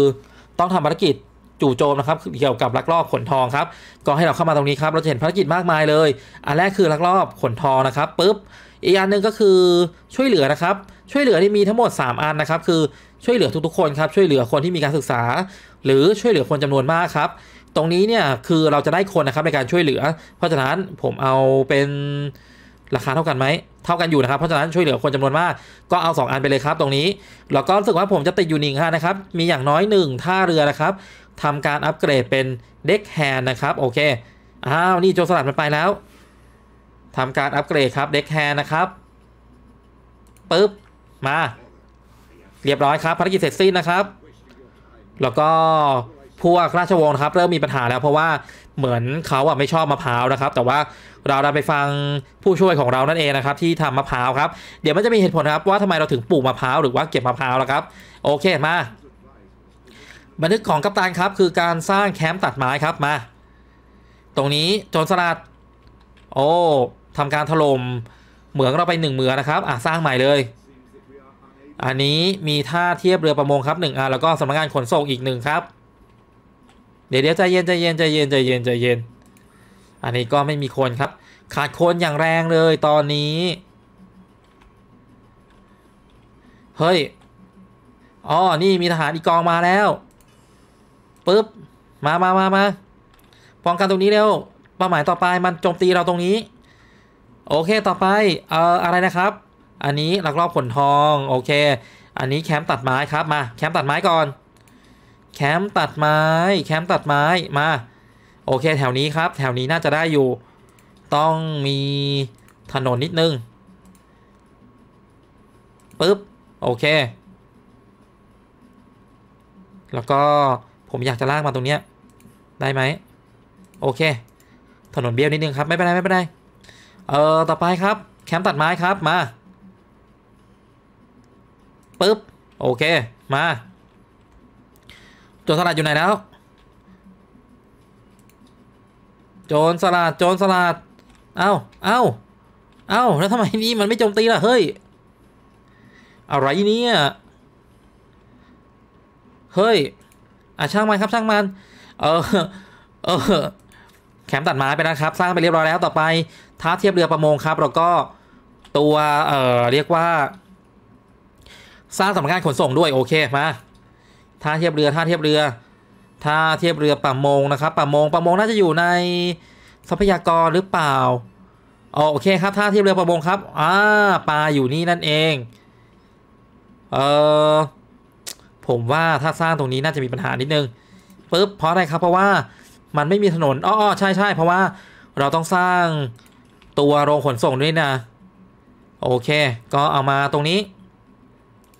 S1: ต้องทำภารกิจจู่โจมนะครับเกี่ยวกับลักลอบขนทองครับ ก็ให้เราเข้ามาตรงนี้ครับ เราจะเห็นภารกิจมากมายเลย อันแรกคือลักลอบขนทองนะครับปุ๊บอีกอันหนึ่งก็คือช่วยเหลือนะครับ ช่วยเหลือที่มีทั้งหมด3อันนะครับคือช่วยเหลือทุกๆคนครับ ช่วยเหลือคนที่มีการศึกษา หรือช่วยเหลือคนจำนวนมากครับตรงนี้เนี่ยคือเราจะได้คนนะครับในการช่วยเหลือ เพราะฉะนั้นผมเอาเป็นราคาเท่ากันไหมเท่ากันอยู่นะครับเพราะฉะนั้นช่วยเหลือคนจำนวนมาก ก็เอา 2 อันไปเลยครับ ตรงนี้แล้วก็รู้สึกว่าผมจะติดอยู่หนึ่งนะครับมีอย่างน้อย1ท่าเรือนะครับทำการอัปเกรดเป็นเด็กแฮนนะครับโอเคอ้าวนี่โจสลัดมันไปแล้วทำการอัปเกรดครับเด็กแฮนนะครับปึ๊บมา เรียบร้อยครับ ภารกิจเสร็จสิ้นนะครับแล้วก็พวกราชวงศ์ครับเริ่มมีปัญหาแล้ว เพราะว่าเหมือนเขาอ่ะไม่ชอบมะพร้าวนะครับ แต่ว่าเราได้ไปฟังผู้ช่วยของเรานั่นเองนะครับ ที่ทำมะพร้าวครับเดี๋ยวมันจะมีเหตุผลครับว่าทำไมเราถึงปลูกมะพร้าวหรือว่าเก็บมะพร้าวแล้วครับโอเคมา บันทึกของกัปตันครับ คือการสร้างแคมป์ตัดไม้ครับมา ตรงนี้โจรสลัดโอ้ทำการถล่มเหมืองเราไปหนึ่งเหมืองนะครับ อ่ะสร้างใหม่เลย อันนี้มี ท่า เทียบเรือประมงครับหนึ่งอ่ะแล้วก็สำนักงาน ขนส่งอีกหนึ่งครับเดี๋ยวเดี๋ยวใจเย็นใจเย็นใจเย็นใจเย็นใจเย็นอันนี้ก็ไม่มีคนครับ ขาดคนอย่างแรงเลยตอนนี้ เฮ้ย อ๋อ นี่ มีทหารอีกกองมาแล้วปึ๊บ มามามามาป้องกันตรงนี้เร็วเป้าหมายต่อไปมันโจมตีเราตรงนี้ โอเคต่อไปเอ่ออะไรนะครับ อันนี้หลักรอบขนทอง โอเค อันนี้แคมป์ตัดไม้ครับมาแคมป์ตัดไม้ก่อนแคมป์ตัดไม้ แคมป์ตัดไม้มา โอเค แถวนี้ครับ แถวนี้น่าจะได้อยู่ ต้องมีถนนนิดนึงปึ๊บโอเค แล้วก็ผมอยากจะลากมาตรงเนี้ยได้ไหมโอเค ถนนเบี้ยวนิดนึงครับ ไม่เป็นไรไม่เป็นไรเอ่อต่อไปครับแคมป์ตัดไม้ครับมาปึ๊บโอเคมาโจรสลัดอยู่ไหนแล้ว โจนสลัดโจนสลัดเอา้าเอ้าเอ้า แล้วทำไมนี่มันไม่โจมตีล่ะ เฮ้ย อะไรเนี่ยเฮ้ยอ่ะช่างมันครับช่างมัน เออเออแคมป์ตัดไม้ไปนะครับ สร้างไปเรียบร้อยแล้วต่อไปท้าเทียบเรือประมงครับ แล้วก็ตัว เอ่อ เรียกว่า สร้างสำนักงานขนส่งด้วยโอเคมาท่าเทียบเรือท่าเทียบเรือท่าเทียบเรือป่ามงนะครับป่ามงป่ามงน่าจะอยู่ในทรัพยากรหรือเปล่าโอเคครับท่าเทียบเรือประมงครับ อ่าปลาอยู่นี่นั่นเองเออผมว่าถ้าสร้างตรงนี้น่าจะมีปัญหานิดนึงปุ๊บเพราะอะไรครับ เพราะว่ามันไม่มีถนนอ๋อใช่ใช่เพราะว่า เราต้องสร้างตัวโรงขนส่งด้วยนะโอเค ก็เอามาตรงนี้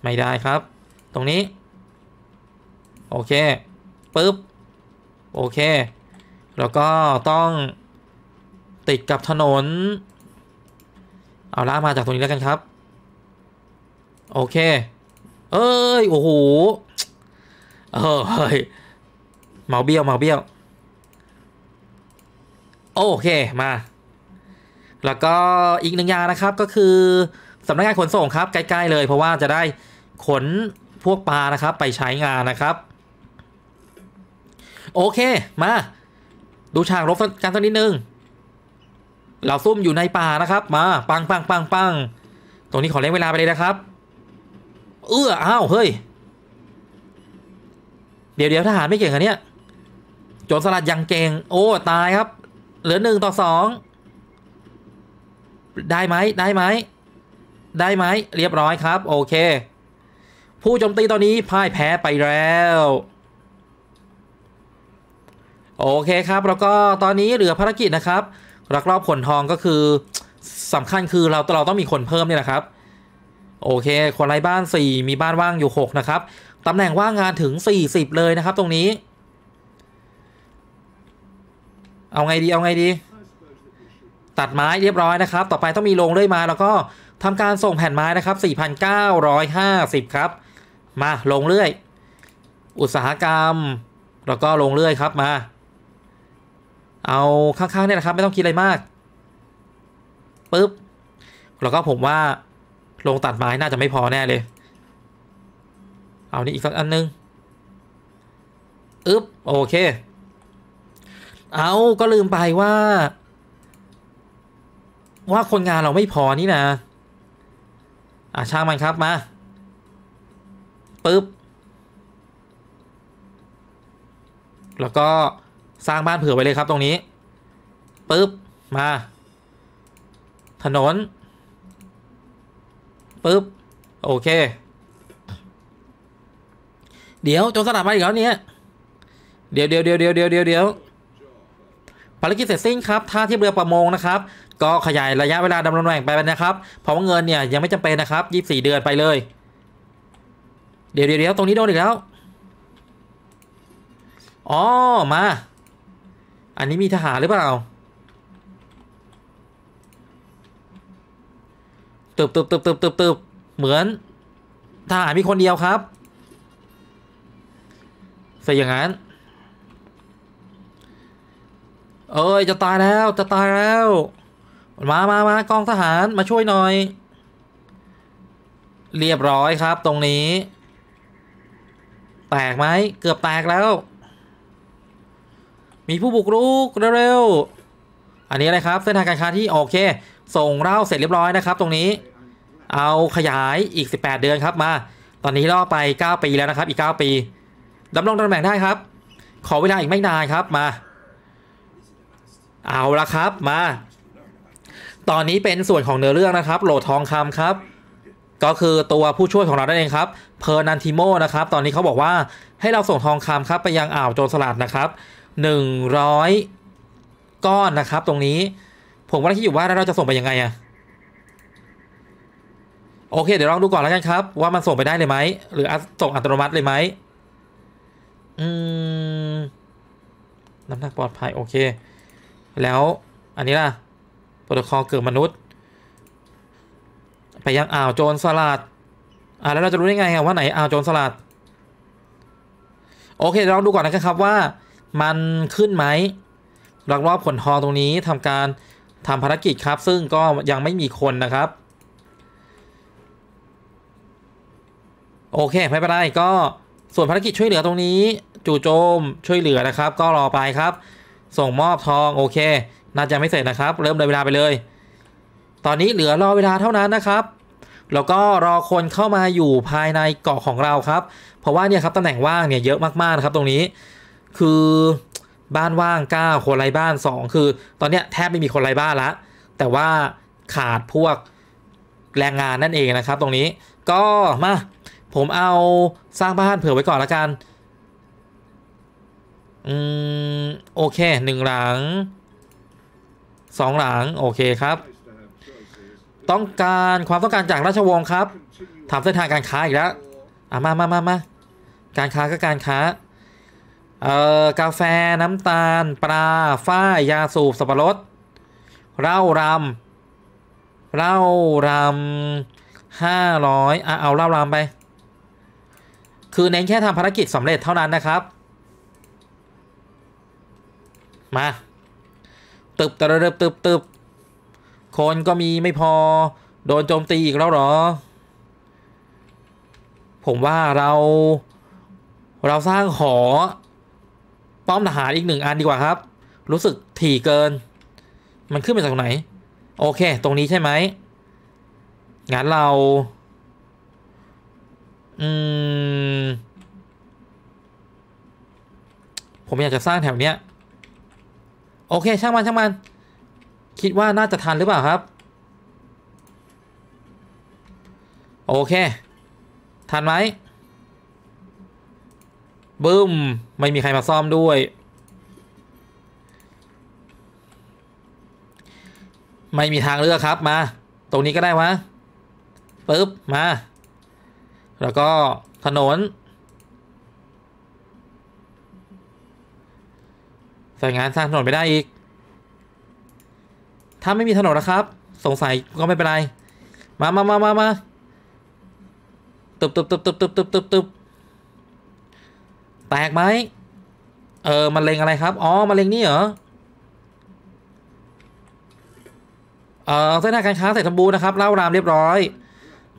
S1: ไม่ได้ครับ ตรงนี้โอเคปึ๊บโอเค แล้วก็ต้องติดกับถนนเอาล่ามาจากตรงนี้แล้วกันครับโอเคเอ้ยโอ้โหเอ้ยเมาเบี้ยวเมาเบี้ยวโอเคมา แล้วก็อีกหนึ่งอย่างนะครับก็คือสำนักงานขนส่งครับ ใกล้ ๆ เลย เพราะว่าจะได้ขนพวกปลานะครับไปใช้งานนะครับโอเค มา ดูฉากรบกันสักนิดนึง เราซุ่มอยู่ในป่านะ ครับ มาปังปังปังปังตรงนี้ขอ เล่นเวลา ไป เลยนะครับ เอื้ออ้าวเฮ้ย เดี๋ยวเดี๋ยวทหารไม่เก่งอันเนี้ยโจรสลัดยังเก่ง โอ้ตายครับเหลือหนึ่งต่อสองได้ไหม ได้ไหม ได้ไหมเรียบร้อยครับ โอเค ผู้โจมตีตอนนี้พ่ายแพ้ไปแล้วโอเคครับแล้วก็ตอนนี้ เหลือภารกิจนะครับรักรอบขนทองก็คือสำคัญคือเราเราต้องมีคนเพิ่มเนี่ยนะครับ โอเค คนไร้บ้าน4มีบ้านว่างอยู่6นะครับตำแหน่งว่างงานถึง 40 เลยนะครับ ตรงนี้ เอาไงดีเอาไงดี ตัดไม้เรียบร้อยนะครับต่อไปต้องมีลงเลื่อยมา แล้วก็ทำการส่งแผ่นไม้นะครับ4,950ครับมาลงเลื่อยอุตสาหกรรมแล้วก็ลงเลื่อยครับมาเอาข้างๆเนี่ยนะครับ ไม่ ต้อง คิด อะไรมากปุ๊บแล้วก็ผมว่าลงตัด ไม้ น่าจะไม่พอ แน่เลย เอา นี่ อีกสัก อันนึงอึ๊บโอเค เอาก็ลืมไปว่า ว่าคนงานเราไม่พอนี่นะ อ่าช่างมันครับมาปึ๊บแล้วก็สร้างบ้านเผื่อไว้เลยครับ ตรงนี้ปึ๊บมา ถนนปึ๊บโอเค เดี๋ยวจงสนับมาอีกแล้วเนี่ยเดี๋ยวเดี๋ยวเดี๋ยวเดี๋ยวเดี๋ยวเดี๋ยวเดี๋ยวภารกิจเสร็จสิ้นครับท่าที่เรือประมงนะครับ ก็ขยายระยะเวลาดำรงแหว่งไปนะครับเพราะว่าเงินเนี่ยยัง ไม่จำเป็นนะครับยี่สี่เดือนไปเลย เดี๋ยวเดี๋ยวตรงนี้โดนอีกแล้วอ๋อมาอันนี้ มีทหาร หรือเปล่า ตึบตึบตึบตึบตึบตึบเหมือน ทหาร มีคนเดียวครับ ใส่ อย่างนั้น เอ้ย จะตายแล้วจะตายแล้ว มามามากอง ทหาร มาช่วย หน่อย เรียบร้อยครับตรงนี้ แตกไหมเกือบแตกแล้วมีผู้บุกรุกเร็วๆอันนี้อะไรครับ เส้นทางการค้าที่โอเค ส่งเล่าเสร็จเรียบร้อยนะครับตรงนี้ เอาขยายอีก18เดือนครับมา ตอนนี้ล่อไป 9 ปีแล้วนะครับ อีก 9 ปี ดำรงตำแหน่งได้ครับ ขอเวลาอีกไม่นานครับมา เอาละครับมา ตอนนี้เป็นส่วนของเนื้อเรื่องนะครับ โหลดทองคำครับ ก็คือตัวผู้ช่วยของเราได้เองครับเพอร์นันทิโมนะครับตอนนี้เขาบอกว่าให้เราส่งทองคำครับไปยังอ่าวโจรสลัดนะครับ100 ก้อนนะครับ ตรงนี้ ผมก็คิดอยู่ว่าเราจะส่งไปยังไงอะ โอเค เดี๋ยวลองดูก่อนแล้ว กัน ครับ ว่ามันส่งไปได้ เลยไหม หรือส่งอัตโนมัติเลยไหมอืม น้ำหนักปลอดภัยโอเค แล้วอันนี้ล่ะ โปรโตคอลเกิด มนุษย์ ไปยังอ่าว โจรสลัดอ่าแล้วเราจะรู้ได้ไงว่าไหนอ่าวโจรสลัดโอเคลองดูก่อนนะครับว่ามันขึ้นไหมลักรอบขนทองตรงนี้ทำการทำภารกิจครับ ซึ่งก็ยังไม่มีคนนะครับ โอเคไม่เป็นไรก็ส่วนภารกิจช่วยเหลือตรงนี้ จู่โจมช่วยเหลือนะครับ ก็รอไปครับ ส่งมอบทองโอเค น่าจะไม่เสร็จนะครับ เริ่มเลยเวลาไปเลย ตอนนี้เหลือรอเวลาเท่านั้นนะครับแล้วก็รอคนเข้ามาอยู่ภายในเกาะของเราครับ เพราะว่าเนี่ยครับตำแหน่งว่างเนี่ยเยอะมากๆนะครับตรงนี้คือบ้านว่าง9้าคนไร้บ้านสองคือ ตอนเนี้ยแทบไม่มีคนไร้บ้านละแต่ว่าขาดพวกแรงงานนั่นเองนะครับ ตรงนี้ก็มา ผมเอาสร้างบ้านเผื่อไว้ก่อนละกันอืมโอเคหนึ่งหลังสองหลังโอเคครับ ต้องการความต้องการจากราชวงศ์ครับทำเส้นทางการค้าอีกแล้วอ่ะมามามามาการค้าก็การค้าเอ่อกาแฟน้ำตาลปลาฝ้า ยาสูบสับปะรดเหล้ารำเหล้ารำห้าร้อยเอาเหล้ารำไป คือ เน้น แค่ทำภารกิจสำเร็จเท่านั้นนะครับ มา ตึบตะเริบตึบ ตึบ คนก็มีไม่พอโดนโจมตีอีก แล้ว หรอ ผมว่าเราเราสร้างหอป้อมทหารอีกหนึ่งอัน ดีกว่าครับ รู้สึกถี่เกิน มันขึ้นไปจากไหน โอเค ตรงนี้ใช่ไหมงั้นเรา อืม ผม อยาก จะสร้างแถวเนี้ย โอเค ช่าง มัน ช่างมัน คิดว่าน่าจะ ทัน หรือ เปล่าครับ โอเค ทันไหมบึ้มไม่มีใครมาซ่อมด้วย ไม่มีทางเลือกครับมา ตรงนี้ก็ได้วะปึ๊บมา แล้วก็ถนนสายงานสร้างถนนไปได้อีก ถ้าไม่มีถนนนะครับ สงสัยก็ไม่เป็นไร มามามามามาตึบตึบตึบตึบตึบตึบตึบแตกไหมเออมะเร็งอะไรครับ อ๋อมะเร็งนี่เหรอ เออเส้นทางการค้าเสร็จสมบูรณ์นะครับ เล่ารามเรียบร้อย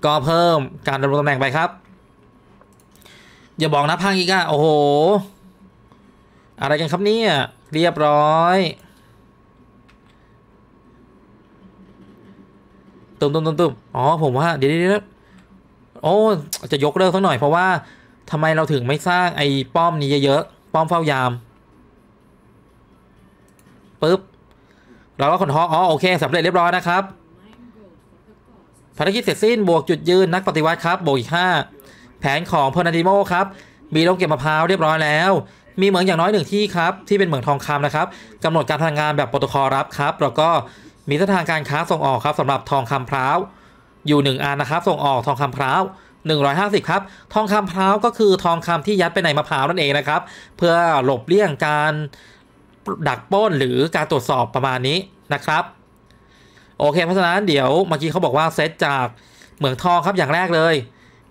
S1: ก็เพิ่มการดำรงตำแหน่งไปครับ อย่าบอกนะพังอีกอะโอ้โห อะไรกันครับเนี่ยเรียบร้อยตุ่มตุ่มตุ่มตุ่มอ๋อ ผมว่าเดี๋ยวเดี๋ยวโอ้ จะยกเลิกสักหน่อยเพราะว่าทำไมเราถึงไม่สร้างไอ้ ป้อมนี้เยอะๆ ป้อมเฝ้ายาม ปุ๊บ เราก็ขนท้อ อ๋อ โอเคสาเร็จเรียบร้อยนะครับ ภารกิจ เสร็จสิ้น บวกจุดยืน นักปฏิวัติครับ บวก อีกห้า แผนของเพอร์นาดิโม ครับ มีโรงเก็บมะพร้าวเรียบร้อยแล้ว มีเหมือง อย่าง น้อยหนึ่งที่ครับ ที่เป็นเหมืองทองคำนะครับกำหนดการทางงานแบบโปรโตคอลรับครับ แล้วก็มีเส้นทางการค้าส่งออกครับสำหรับทองคำพร้าว อยู่หนึ่งอันนะครับ ส่งออกทองคำพร้าว150 ครับ ทองคำพร้าวก็คือทองคำที่ยัดไปในมะพร้าวนั่นเองนะครับ เพื่อหลบเลี่ยงการดักป้นหรือการตรวจสอบประมาณนี้นะครับ โอเคเพราะฉะนั้นเดี๋ยว เมื่อกี้เขาบอกว่าเซตจากเหมืองทองครับอย่างแรกเลย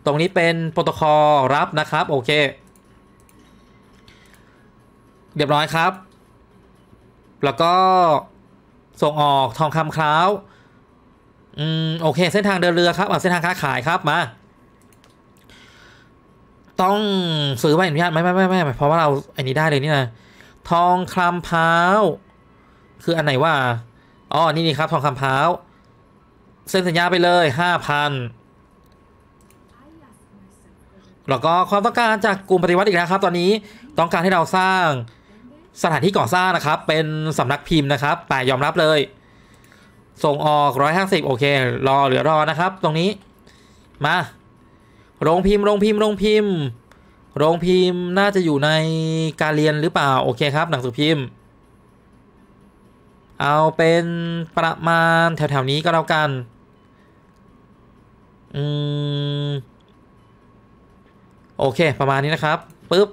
S1: ตรงนี้เป็นโปรโตคอลรับนะครับโอเคเรียบร้อยครับ แล้วก็ส่งออกทองคำคราวอืมโอเค เส้นทางเดินเรือครับเส้นทางค้าขายครับมาต้องซื้อใบอนุญาตไหมไม่ไม่ไม่เพราะว่าเราอันนี้ได้เลยนี่นะทองคำเพ้าคืออันไหนว่าอ๋อนี่นี่ครับ ทองคำเพ้าเซ็นสัญญาไปเลยห้าพันแล้วก็ความต้องการจากกลุ่มปฏิวัติอีกแล้วครับ ตอนนี้ต้องการให้เราสร้างสถานที่ก่อสร้างนะครับ เป็นสำนักพิมพ์นะครับ แต่ยอมรับเลย ส่งออกร้อยห้าสิบโอเค รอเหลือรอนะครับ ตรงนี้มาโรงพิมพ์โรงพิมพ์โรงพิมพ์โรงพิมพ์น่าจะอยู่ในการเรียนหรือเปล่า โอเคครับ หนังสือพิมพ์ เอาเป็นประมาณแถวๆนี้ก็แล้วกันอืมโอเค ประมาณนี้นะครับ ปึ๊บ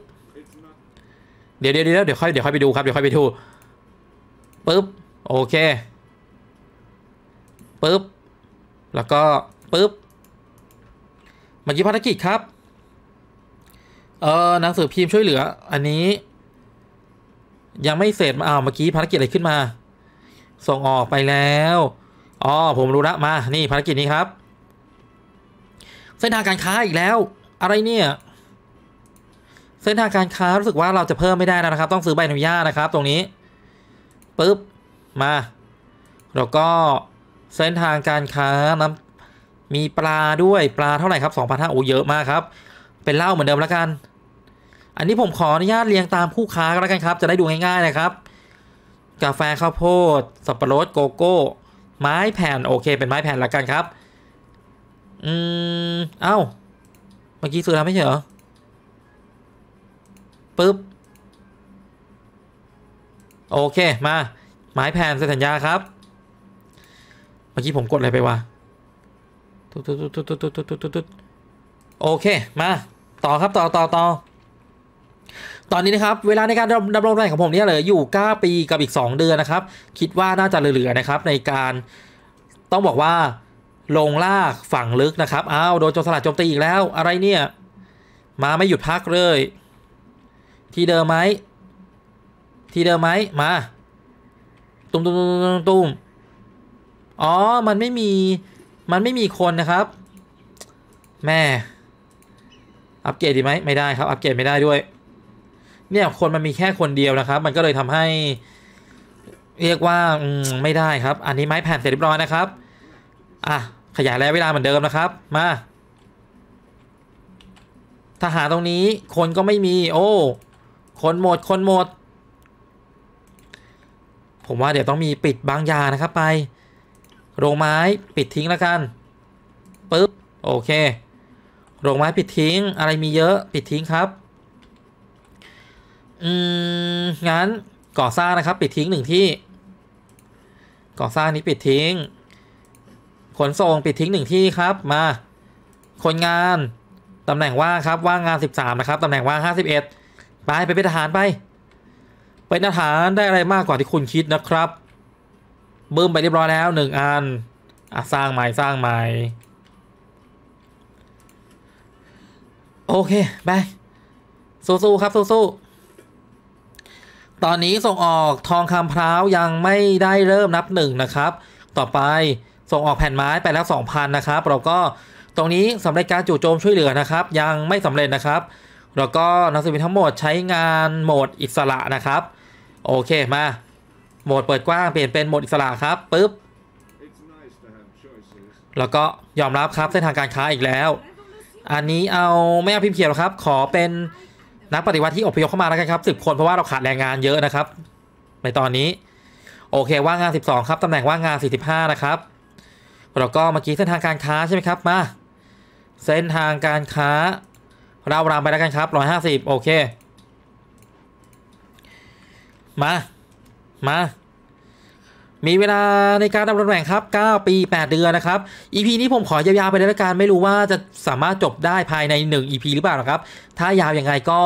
S1: เดี๋ยวเดี๋ยวเดี๋ยว เดี๋ยวค่อย เดี๋ยวค่อยไปดูครับ เดี๋ยวค่อยไปดู ปึ๊บ โอเค ปึ๊บ แล้วก็ ปึ๊บมื่อกี้ภารกิจครับ เออหนังสือพิมพ์ช่วยเหลือ อันนี้ ยังไม่เสร็จมาอ้าว เมื่อกี้ภารกิจอะไรขึ้นมา ส่งออกไปแล้ว อ๋อ ผมรู้ละ มา นี่ภารกิจนี้ครับ เส้นทางการค้า อีก แล้ว อะไรเนี่ย เส้นทางการค้า รู้ สึกว่าเราจะเพิ่มไม่ได้นะครับ ต้องซื้อใบอนุญาตนะครับ ตรงนี้ปุ๊บ มาแล้วก็เส้นทางการค้าน้ำมีปลาด้วยปลาเท่าไหร่ครับ2,500โอ้เยอะมากครับ เป็นเหล้าเหมือนเดิมแล้วกัน อันนี้ผมขออนุญาตเรียงตามคู่ค้าก็แล้วกันครับ จะได้ดูง่ายๆ นะครับ กาแฟข้าวโพด สับปะรดโกโก้ไม้แผ่นโอเค เป็นไม้แผ่นแล้วกันครับ อืมเอา้าเมื่อกี้ซื้อทำไม่ใช่เหรอปึ๊บโอเคมา ไม้แผ่นเซ็นสัญญาครับ เมื่อกี้ผมกดอะไรไปวะตุ๊ดตุ๊ดตุ๊ดตุ๊ดตุ๊ดตุ๊ดตุ๊ดตุ๊ดโอเคมา ต่อครับต่อต่อต่อตอนนี้นะครับ เวลาในการดำรงตำแหน่งของผมเนี่ยเหลืออยู่9ปีกับอีก2เดือนนะครับ คิดว่าน่าจะเหลือๆนะครับ ในการต้องบอกว่าลงลากฝั่งลึกนะครับอ้าวโดนโจรสลัดโจมตีอีกแล้วอะไรเนี่ย มาไม่หยุดพักเลยที่เดิมไหมที่เดิมไหมมา ตุ้มตุ้มตุ้มตุ้มอ๋อมันไม่มีมันไม่มีคนนะครับ แม่อัปเกรดดีไหมไม่ได้ครับ อัปเกรดไม่ได้ด้วย เนี่ยคนมันมีแค่คนเดียวนะครับ มันก็เลยทำให้ เรียกว่าไม่ได้ครับ อันนี้ไม้แผ่นเสร็จเรียบร้อยนะครับอ่ะขยายระยะเวลาเหมือนเดิมนะครับ มาทหารตรงนี้คนก็ไม่มี โอ้คนหมดคนหมดผมว่าเดี๋ยวต้องมีปิดบางยานะครับไปโรงไม้ปิดทิ้งแล้วกันปึ๊บโอเคโรงไม้ปิดทิ้ง อะไรมีเยอะปิดทิ้งครับอืมงั้นก่อสร้างนะครับ ปิดทิ้งหนึ่งที่ ก่อสร้างนี้ปิดทิ้ง ขนส่งปิดทิ้งหนึ่งที่ครับ มา คนงานตำแหน่งว่างครับว่างงาน 13 นะครับตำแหน่งว่าง51ไปไปเป็นทหารไปเป็นทหารได้อะไรมากกว่าที่คุณคิดนะครับบิ้มไปเรียบร้อยแล้วหนึ่งอันอ่ะสร้างใหม่สร้างใหม่ โอเคไปสู้ๆครับ สู้ๆตอนนี้ส่งออกทองคำพร้าวยังไม่ได้เริ่มนับหนึ่งนะครับ ต่อไปส่งออกแผ่นไม้ไปแล้ว 2,000นะครับเราก็ตรงนี้สำเร็จการจู่โจมช่วยเหลือนะครับ ยังไม่สำเร็จนะครับเราก็นักสืบทั้งหมดใช้งานโหมดอิสระนะครับ โอเคมาโหมดเปิดกว้างเปลี่ยนเป็นโหมดอิสระครับปุ๊บแล้วก็ยอมรับครับเส้นทางการค้าอีกแล้ว อันนี้เอาไม่เอาพิมพ์เขียวครับ ขอเป็นนักปฏิวัติที่อพยพเข้ามาแล้วกันครับสิบคนเพราะว่าเราขาดแรงงานเยอะนะครับ ในตอนนี้โอเคว่างงาน 12 ครับ ตำแหน่งว่างงาน 45นะครับแล้วก็เมื่อกี้เส้นทางการค้าใช่ไหมครับมาเส้นทางการค้าเรารามไปแล้วกันครับ150 โอเคมามา มีเวลาในการดำรงตำแหน่งครับ9ปี 8 เดือนนะครับ EP นี้ผมขอยาวๆไปเลยละกันไม่รู้ว่าจะสามารถจบได้ภายใน1 EP หรือเปล่านะครับ ถ้ายาวยังไงก็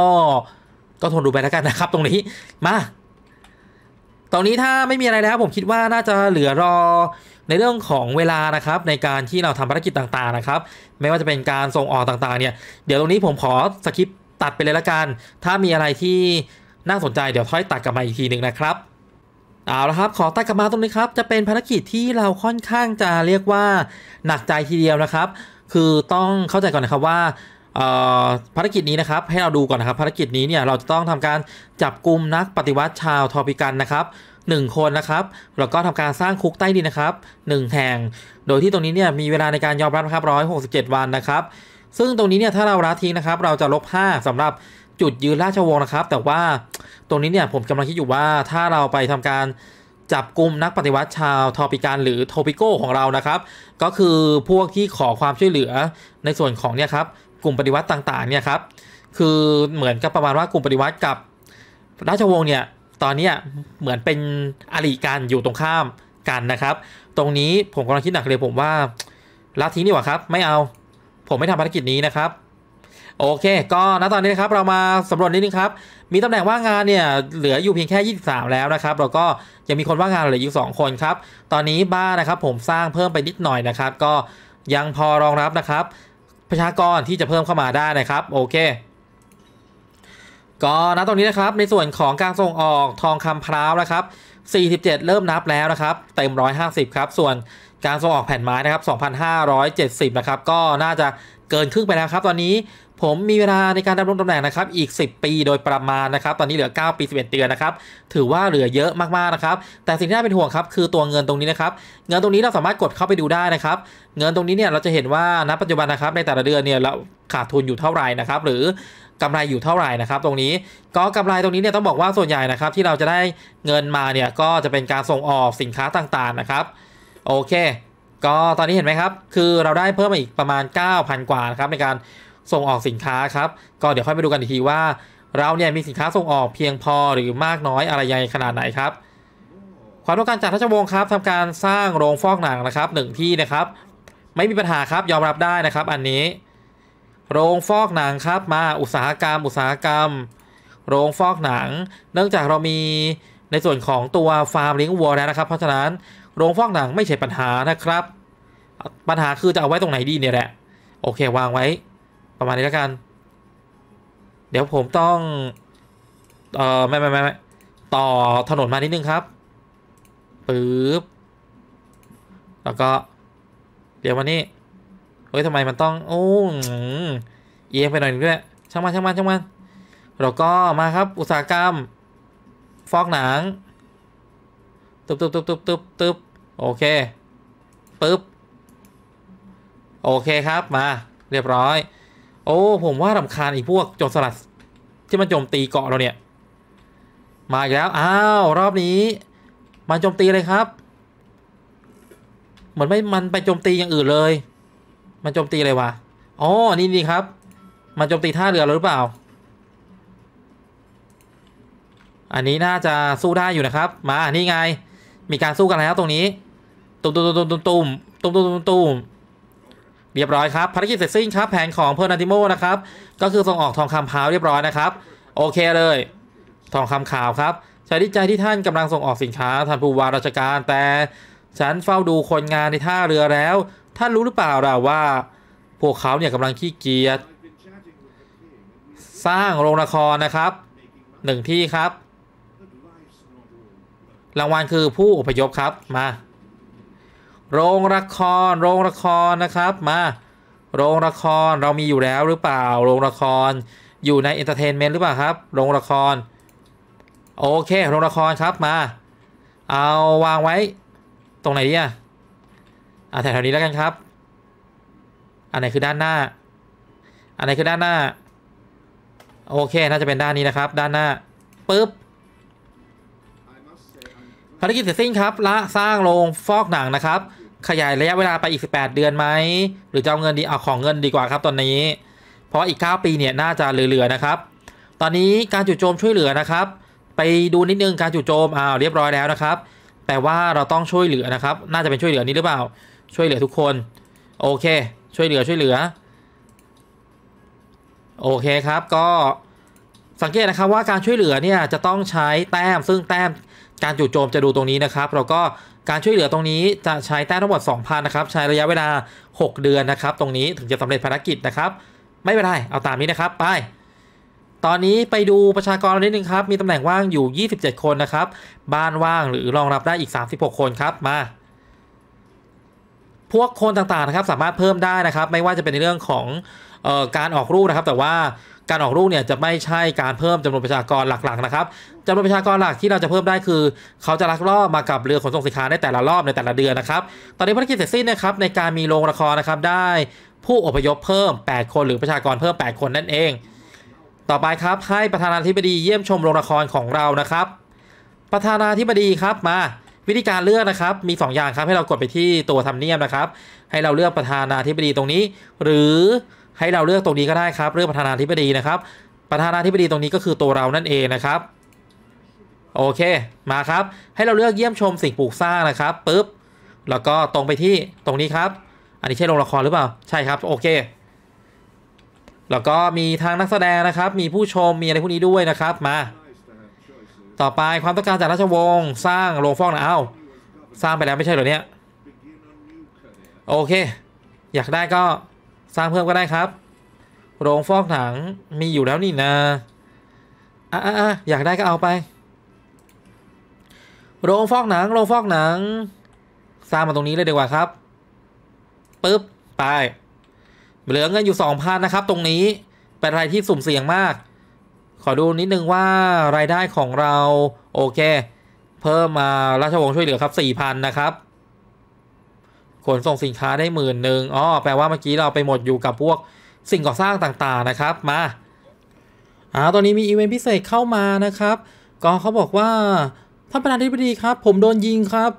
S1: ก็ทนดูไปละกันนะครับตรงนี้มาตอนนี้ถ้าไม่มีอะไรแล้ว ผมคิดว่าน่าจะเหลือรอในเรื่องของเวลานะครับ ในการที่เราทำภารกิจต่างๆนะครับ ไม่ว่าจะเป็นการส่งออกต่างๆเนี่ย เดี๋ยวตรงนี้ผมขอสคริปตัดไปเลยละกันถ้ามีอะไรที่น่าสนใจเดี๋ยวค่อยตัดกลับมาอีกทีหนึ่งนะครับเอาละครับขอตัดกลับมาตรงนี้ครับจะเป็นภารกิจที่เราค่อนข้างจะเรียกว่าหนักใจทีเดียวนะครับ คือต้องเข้าใจก่อนนะครับว่าภารกิจนี้นะครับให้เราดูก่อนนะครับ ภารกิจนี้เนี่ยเราจะต้องทำการจับกลุ่มนักปฏิวัติชาวทอปิกันนะครับ 1 คนนะครับแล้วก็ทำการสร้างคุกใต้ดินนะครับ1แห่ง โดยที่ตรงนี้เนี่ยมีเวลาในการยอมรับนะครับ167 วันนะครับ ซึ่งตรงนี้เนี่ยถ้าเราละทิ้งนะครับเราจะลบ5สำหรับจุดยืนราชวงศ์นะครับ แต่ว่าตรงนี้เนี่ยผมกำลังคิดอยู่ว่าถ้าเราไปทำการจับกลุ่มนักปฏิวัติชาวทอปิการ หรือโทปิโกของเรานะครับ ก็คือพวกที่ขอความช่วยเหลือในส่วนของเนี่ยครับ กลุ่มปฏิวัติต่างๆ เนี่ยครับ คือเหมือนกับประมาณว่ากลุ่มปฏิวัติกับ ราชวงศ์เนี่ยตอนนี้เหมือนเป็นอริกันอยู่ตรงข้ามกันนะครับ ตรงนี้ผมกำลังคิดหนักเลยผมว่าลัทธินี่หว่าครับ ไม่เอา ผมไม่ทำภารกิจนี้นะครับโอเคก็ณตอนนี้นะครับเรามาสำรวจนิดนึงครับ มีตำแหน่งว่างงานเนี่ยเหลืออยู่เพียงแค่ 23แล้วนะครับเราก็ยังมีคนว่างงานเหลืออยู่2คนครับ ตอนนี้บ้านนะครับ ผมสร้างเพิ่มไปนิดหน่อยนะครับ ก็ยังพอรองรับนะครับประชากรที่จะเพิ่มเข้ามาได้นะครับ โอเค ก็ณตรงนี้นะครับ ในส่วนของการส่งออกทองคำพร้าวนะครับ 47 เริ่มนับแล้วนะครับ เต็ม 150ครับส่วนการส่งออกแผ่นไม้นะครับ2,570นะครับก็น่าจะเกินครึ่งไปแล้วครับ ตอนนี้ผมมีเวลาในการดำรงตำแหน่งนะครับอีก 10 ปีโดยประมาณนะครับ ตอนนี้เหลือ 9ปี11เดือนนะครับ ถือว่าเหลือเยอะมากๆนะครับ แต่สิ่งที่น่าเป็นห่วงครับ คือตัวเงินตรงนี้นะครับ เงินตรงนี้เราสามารถกดเข้าไปดูได้นะครับเงินตรงนี้เนี่ยเราจะเห็นว่าณปัจจุบันนะครับในแต่ละเดือนเนี่ยเราขาดทุนอยู่เท่าไหร่นะครับหรือกำไรอยู่เท่าไหร่นะครับตรงนี้ก็กำไรตรงนี้เนี่ยต้องบอกว่าส่วนใหญ่นะครับที่เราจะได้เงินมาเนี่ยก็จะเป็นการส่งออกสินค้าต่างๆนะครับ โอเค ก็ตอนนี้เห็นไหมครับ คือเราได้เพิ่มมาอีกประมาณ 9,000 กว่านะครับในการส่งออกสินค้าครับ ก็เดี๋ยวค่อยไปดูกันอีกทีว่า เราเนี่ยมีสินค้าส่งออกเพียงพอหรือมากน้อยอะไรยังไงขนาดไหนครับ ความต้องการจากทัชวงครับทำการสร้างโรงฟอกหนังนะครับ หนึ่งที่นะครับ ไม่มีปัญหาครับยอมรับได้นะครับ อันนี้ โรงฟอกหนังครับ มาอุตสาหกรรมอุตสาหกรรม โรงฟอกหนัง เนื่องจากเรามีในส่วนของตัวฟาร์มเลี้ยงวัวแล้วนะครับ เพราะฉะนั้น โรงฟอกหนังไม่ใช่ปัญหานะครับ ปัญหาคือจะเอาไว้ตรงไหนดีเนี่ยแหละโอเค วางไว้ประมาณนี้แล้วกัน เดี๋ยวผมต้อง เออไม่ไม่ไม่ไม่ต่อถนนมานิดนึงครับ ปึ๊บ แล้วก็ เดี๋ยววันนี้เฮ้ยทำไมมันต้อง โอ้เอียงไปหน่อยนึงด้วย ช่างมันช่างมันช่างมันแล้วก็มาครับอุตสาหกรรม ฟอกหนังตึบตึบตึบตึบตึบตึบโอเค ปึ๊บ โอเคครับมา เรียบร้อยโอ้ผมว่าสำคาญออกพวกโจรสลัดที่มันโจมตีเกาะเรา เนี่ย มาอีกแล้วอ้าว รอบนี้มันโจมตีเลยครับ เหมือน ไม่มันไปโจมตี อย่าง อื่นเลย มันโจมตีอะไรวะอ๋อนี่นี่ครับ มันโจมตีท่าเรือเหรือเปล่า อันนี้น่าจะสู้ได้อยู่นะครับ มานี่ไง มีการสู้กันแล้ว ตรงนี้ตุ่มตุ่มตุ่มตุ่มตุ่มตุ่มตุ่มตุ่มเรียบร้อยครับภารกิจเสร็จสิ้นครับ แผนของ เพอร์นาติโมนะครับก็คือส่งออกทองคำพาวเรียบร้อยนะครับ โอเคเลย ทองคำขาวครับใช้ดีใจที่ท่านกำลังส่งออกสินค้าท่านผู้ว่าราชการ แต่ฉันเฝ้าดูคนงานในท่าเรือแล้ว ท่านรู้หรือเปล่าเราว่า พวกเขาเนี่ยกำลังขี้เกียจสร้างโรงละครนะครับหนึ่งที่ครับ รางวัลคือผู้อพยพครับมาโรงละคร โรงละครนะครับมา โรงละครเรามีอยู่แล้วหรือเปล่า โรงละคร อยู่ในเอนเตอร์เทนเมนต์หรือเปล่าครับ โรงละคร โอเค โรงละครครับมา เอาวางไว้ ตรงไหนดีอ่ะอ่ะแถวๆนี้แล้วกันครับ อันไหนคือด้านหน้า อันไหนคือด้านหน้า โอเค น่าจะเป็นด้านนี้นะครับ ด้านหน้า ปึ๊บภารกิจเสร็จสิ้นครับ ละสร้างโรงฟอกหนังนะครับขยายระยะเวลาไปอีก 18 เดือนไหม หรือจะเอาเงินดี เอาของเงินดีกว่าครับตอนนี้ เพราะอีก 9 ปีเนี่ยน่าจะเหลือๆ นะครับ ตอนนี้การจู่โจมช่วยเหลือนะครับ ไปดูนิดนึงการจู่โจมอ้าวเรียบร้อยแล้วนะครับ แต่ว่าเราต้องช่วยเหลือนะครับ น่าจะเป็นช่วยเหลือนี้หรือเปล่า ช่วยเหลือทุกคน โอเคช่วยเหลือช่วยเหลือ โอเคครับ ก็สังเกตนะครับว่าการช่วยเหลือเนี่ยจะต้องใช้แต้ม ซึ่งแต้มการจู่โจมจะดูตรงนี้นะครับ เราก็การช่วยเหลือตรงนี้จะใช้แต้มทั้งหมด 2,000นะครับใช้ระยะเวลา 6 เดือนนะครับตรงนี้ถึงจะสำเร็จภารกิจนะครับไม่เป็นไรเอาตามนี้นะครับไป ตอนนี้ไปดูประชากรนิดนึงครับมีตำแหน่งว่างอยู่ 27 คนนะครับบ้านว่างหรือรองรับได้อีก 36 คนครับมา พวกคนต่างๆนะครับสามารถเพิ่มได้นะครับ ไม่ว่าจะเป็นในเรื่องของออการออกรูปนะครับ แต่ว่าการออกลูกเนี่ยจะไม่ใช่การเพิ่มจำนวนประชากรหลักๆ นะครับจำนวนประชากรหลักที่เราจะเพิ่มได้คือ เขาจะลักลอบมากับเรือขนส่งสินค้าในแต่ละรอบในแต่ละเดือนนะครับตอนนี้ภารกิจเสร็จสิ้นนะครับ ในการมีโรงละครนะครับได้ผู้อพยพเพิ่ม 8 คนหรือประชากรเพิ่ม 8 คนนั่นเอง ต่อไปครับให้ประธานาธิบดีเยี่ยมชมโรงละครของเรานะครับประธานาธิบดีครับมา วิธีการเลือกนะครับมี 2 อย่างครับให้เรากดไปที่ตัวทำเนียมนะครับ ให้เราเลือกประธานาธิบดีตรงนี้ หรือให้เราเลือกตรงนี้ก็ได้ครับเลือกประธานาธิบดีนะครับประธานาธิบดีตรงนี้ก็คือตัวเรานั่นเองนะครับ โอเคมาครับ ให้เราเลือกเยี่ยมชมสิ่งปลูกสร้างนะครับปุ๊บแล้วก็ตรงไปที่ตรงนี้ครับ อันนี้ใช่โรงละครหรือเปล่า ใช่ครับ โอเค แล้วก็มีทางนักแสดงนะครับ มีผู้ชมมีอะไรพวกนี้ด้วยนะครับมา ต่อไปความต้องการจากราชวงศ์สร้างโรงฟอกนะเอา้าสร้างไปแล้วไม่ใช่เหรอเนี่ยโอเค อยากได้ก็สร้างเพิ่มก็ได้ครับ โรงฟอกหนังมีอยู่แล้วนี่นะอ่ะอ่ะอยากได้ก็เอาไป โรงฟอกหนัง โรงฟอกหนัง สร้างมาตรงนี้เลยดีกว่าครับ ปึ๊บ ไป เหลือเงินอยู่สองพันนะครับ ตรงนี้ เป็นอะไรที่สุ่มเสี่ยงมาก ขอดูนิดนึงว่ารายได้ของเราโอเค เพิ่มมา ราชวงศ์ช่วยเหลือครับสี่พันนะครับขนส่งสินค้าได้หมื่นหนึ่งอ๋อ แปลว่าเมื่อกี้เราไปหมดอยู่กับพวกสิ่งก่อสร้างต่างๆนะครับ มา อ่าตอนนี้มีอีเวนต์พิเศษเข้ามานะครับ ก็เขาบอกว่าท่านประธานาธิบดีครับ ผมโดนยิงครับ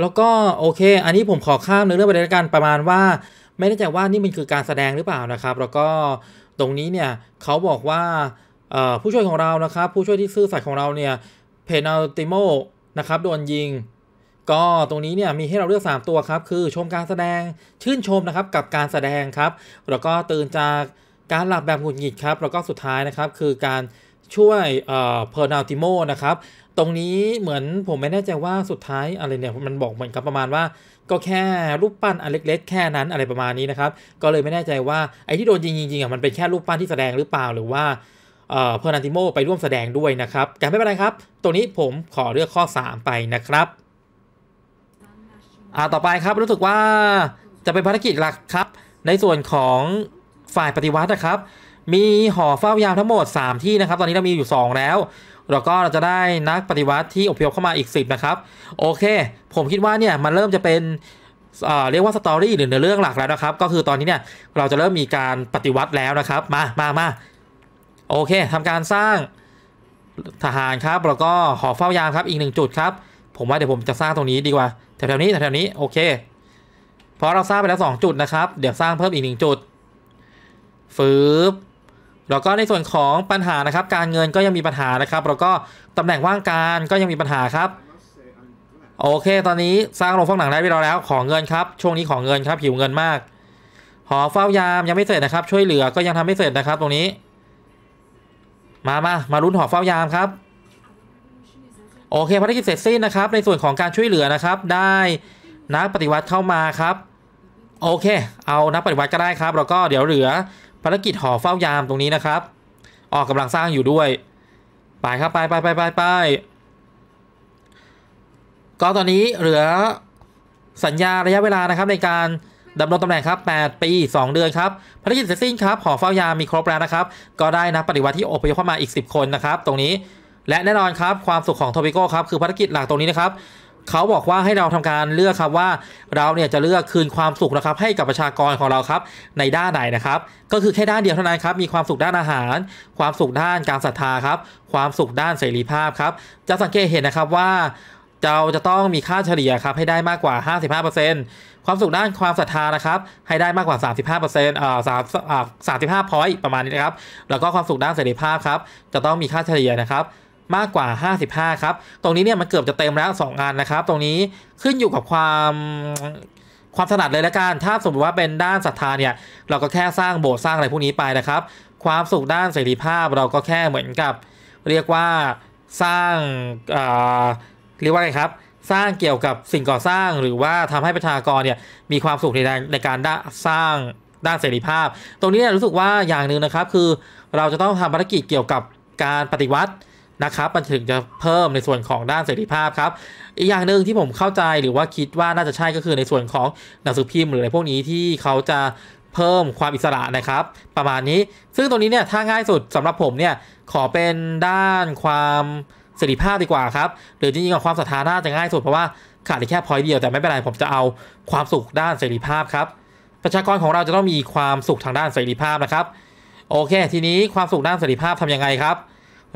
S1: แล้วก็โอเค อันนี้ผมขอข้ามในเรื่องประเด็นการประมาณว่า ไม่แน่ใจว่านี่มันคือการแสดงหรือเปล่านะครับ แล้วก็ตรงนี้เนี่ยเขาบอกว่าผู้ช่วยของเรานะครับผู้ช่วยที่ซื่อสัตย์ของเราเนี่ยเพนลติโมนะครับโดนยิงก็ตรงนี้เนี่ยมีให้เราเลือก 3 ตัวครับ คือชมการแสดงชื่นชมนะครับกับการแสดงครับแล้วก็ตื่นจากการหลับแบบหงุดหงิดครับแล้วก็สุดท้ายนะครับ คือการช่วยเอ่อเพอร์นาติโมนะครับ ตรงนี้เหมือนผมไม่แน่ใจว่าสุดท้ายอะไรเนี่ยมันบอกเหมือนกับประมาณว่า ก็แค่รูปปั้นอันเล็กๆแค่นั้นอะไรประมาณนี้นะครับ ก็เลยไม่แน่ใจว่าไอ้ที่โดนยิงจริงๆอ่ะมันเป็นแค่รูปปั้นที่แสดงหรือเปล่าหรือว่าเอ่อเพอร์นาติโมไปร่วมแสดงด้วยนะครับแต่ไม่เป็นไรครับ ตรงนี้ผมขอเลือกข้อ 3 ไปนะครับอ่า ต่อไปครับรู้สึกว่าจะเป็นภารกิจหลักครับ ในส่วนของฝ่ายปฏิวัตินะครับ มีหอเฝ้ายามทั้งหมด 3 ที่นะครับตอนนี้เรามีอยู่ 2 แล้วแล้วก็เราจะได้นักปฏิวัติที่อพยพเข้ามาอีก 10 นะครับ โอเค ผมคิดว่าเนี่ยมันเริ่มจะเป็นเรียกว่าสตอรี่หรือเนเรื่องหลักแล้วนะครับก็คือตอนนี้เนี่ยเราจะเริ่มมีการปฏิวัติแล้วนะครับมามามาโอเคทำการสร้างทหารครับแล้วก็หอเฝ้ายามครับอีกหนึ่งจุดครับผมว่าเดี๋ยวผมจะสร้างตรงนี้ดีกว่าถวๆนี้แถวๆนี้โอเคเพราะเราสร้างไปแล้ว2จุดนะครับ เดี๋ยวสร้างเพิ่มอีก 1 จุด ฟืบแล้วก็ในส่วนของปัญหานะครับ การเงินก็ยังมีปัญหานะครับ แล้วก็ตำแหน่งว่างการก็ยังมีปัญหาครับ โอเค ตอนนี้สร้างโรงฟอกหนังได้ไปแล้วขอเงินครับช่วงนี้ของเงินครับหิวเงินมาก หอเฝ้ายามยังไม่เสร็จนะครับ ช่วยเหลือก็ยังทำไม่เสร็จนะครับ ตรงนี้ มามามาลุ้นหอเฝ้ายามครับโอเคภารกิจเสร็จสิ้นนะครับในส่วนของการช่วยเหลือนะครับ ได้นักปฏิวัติเข้ามาครับ โอเคเอานักปฏิวัติก็ได้ครับแล้วก็เดี๋ยวเหลือภารกิจหอเฝ้ายามตรงนี้นะครับ ออกกำลังสร้างอยู่ด้วยไปครับไปไปไปไปไป ก็ตอนนี้เหลือสัญญาระยะเวลานะครับในการดำรงตำแหน่งครับ8ปี2เดือนครับภารกิจเสร็จสิ้นครับหอเฝ้ายามมีครบแล้วนะครับ ก็ได้นักปฏิวัติที่อพยพเข้ามาอีก 10 คนนะครับ ตรงนี้และแน่นอนครับ ความสุขของโทปิโก้ครับคือภารกิจหลักตรงนี้นะครับเขาบอกว่าให้เราทำการเลือกครับว่าเราเนี่ยจะเลือกคืนความสุขนะครับให้กับประชากรของเราครับ ในด้านไหนนะครับ ก็คือแค่ด้านเดียวเท่านั้นครับมีความสุขด้านอาหาร ความสุขด้านการศรัทธาครับความสุขด้านเสรีภาพครับ จะสังเกตเห็นนะครับว่าเราจะต้องมีค่าเฉลี่ยครับให้ได้มากกว่า 55%ความสุขด้านความศรัทธานะครับให้ได้มากกว่า 35%อ่าสามอ่อสามสิบห้าพอยต์ประมาณนี้นะครับ แล้วก็ความสุขด้านเสรีภาพครับจะต้องมีค่าเฉลี่ยนะครับมากกว่า 55 ครับ ตรงนี้เนี่ยมันเกือบจะเต็มแล้ว2งานนะครับ ตรงนี้ขึ้นอยู่กับความความถนัดเลยละกัน ถ้าสมมติว่าเป็นด้านศรัทธาเนี่ย เราก็แค่สร้างโบสถ์สร้างอะไรพวกนี้ไปนะครับ ความสุขด้านเสรีภาพ เราก็แค่เหมือนกับ เรียกว่าสร้างเรียกว่าไงครับ สร้างเกี่ยวกับสิ่งก่อสร้างหรือว่าทำให้ประชากรเนี่ยมีความสุขในในการด้านสร้างด้านเสรีภาพ ตรงนี้เนี่ยรู้สึกว่าอย่างหนึ่งนะครับ คือเราจะต้องทำภารกิจเกี่ยวกับการปฏิวัตินะครับมันถึงจะเพิ่มในส่วนของด้านเสรีภาพครับ อีกอย่างหนึ่งที่ผมเข้าใจหรือว่าคิดว่าน่าจะใช่ ก็คือในส่วนของหนังสือพิมพ์หรืออะไรพวกนี้ที่เขาจะเพิ่มความอิสระนะครับ ประมาณนี้ซึ่งตรงนี้เนี่ยถ้าง่ายสุดสำหรับผมเนี่ยขอเป็นด้านความเสรีภาพดีกว่าครับหรือจริงๆกับความศรัทธาน่าจะง่ายสุดเพราะว่าขาดแค่พอยต์เดียวแต่ไม่เป็นไรผมจะเอาความสุขด้านเสรีภาพครับประชากรของเราจะต้องมีความสุขทางด้านเสรีภาพนะครับโอเคทีนี้ความสุขด้านเสรีภาพทํำยังไงครับ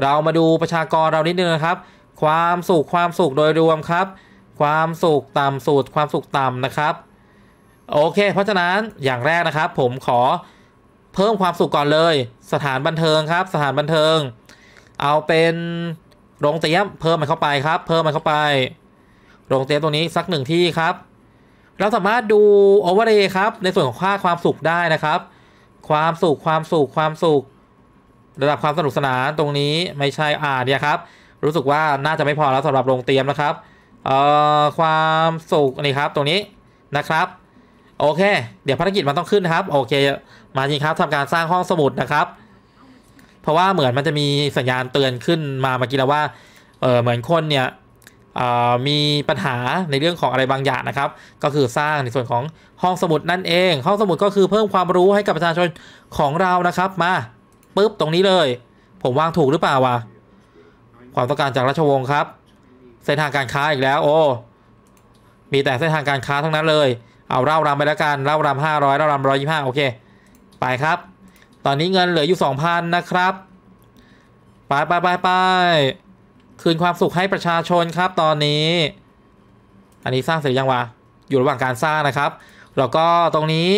S1: เรามาดูประชากรเรานิดนึงนะครับ ความสุขความสุขโดยรวมครับ ความสุขต่ำสุดความสุขต่ำนะครับโอเค เพราะฉะนั้นอย่างแรกนะครับผมขอเพิ่มความสุขก่อนเลย สถานบันเทิงครับ สถานบันเทิง เอาเป็นโรงเตี๊ยมเพิ่มมันเข้าไปครับ เพิ่มมันเข้าไปโรงเตี๊ยมตรงนี้สักหนึ่งที่ครับ เราสามารถดูโอเวอร์เรย์ครับในส่วนของค่าความสุขได้นะครับ ความสุขความสุขความสุขระดับความสนุกสนานตรงนี้ไม่ใช่อ่าเนี่ยครับรู้สึกว่าน่าจะไม่พอแล้วสำหรับโรงเตรียมนะครับเอ่อความสุขนี่ครับตรงนี้นะครับโอเค เดี๋ยวภารกิจมันต้องขึ้นนะครับโอเคมาจริงครับทำการสร้างห้องสมุดนะครับ เพราะว่าเหมือนมันจะมีสัญญาณเตือนขึ้นมาเมื่อกี้แล้วว่าเออเหมือนคนเนี่ยมีปัญหาในเรื่องของอะไรบางอย่างนะครับ ก็คือสร้างในส่วนของห้องสมุดนั่นเอง ห้องสมุดก็คือเพิ่มความรู้ให้กับประชาชนของเรานะครับมาปุ๊บตรงนี้เลย ผมวางถูกหรือเปล่าวะ ความต้องการจากราชวงศ์ครับ เส้นทางการค้าอีกแล้ว โอ้ มีแต่เส้นทางการค้าทั้งนั้นเลย เอาเล่ารำไปแล้ว กันเล่ารำห้าร้อยเล่ารำร้อยยี่ห้าโอเค ไปครับ ตอนนี้เงินเหลืออยู่สองพันนะครับ ไปไปไปไป คืนความสุขให้ประชาชนครับ ตอนนี้ อันนี้สร้าง เสร็จยัง วะ อยู่ระหว่างการสร้างนะครับ แล้วก็ตรงนี้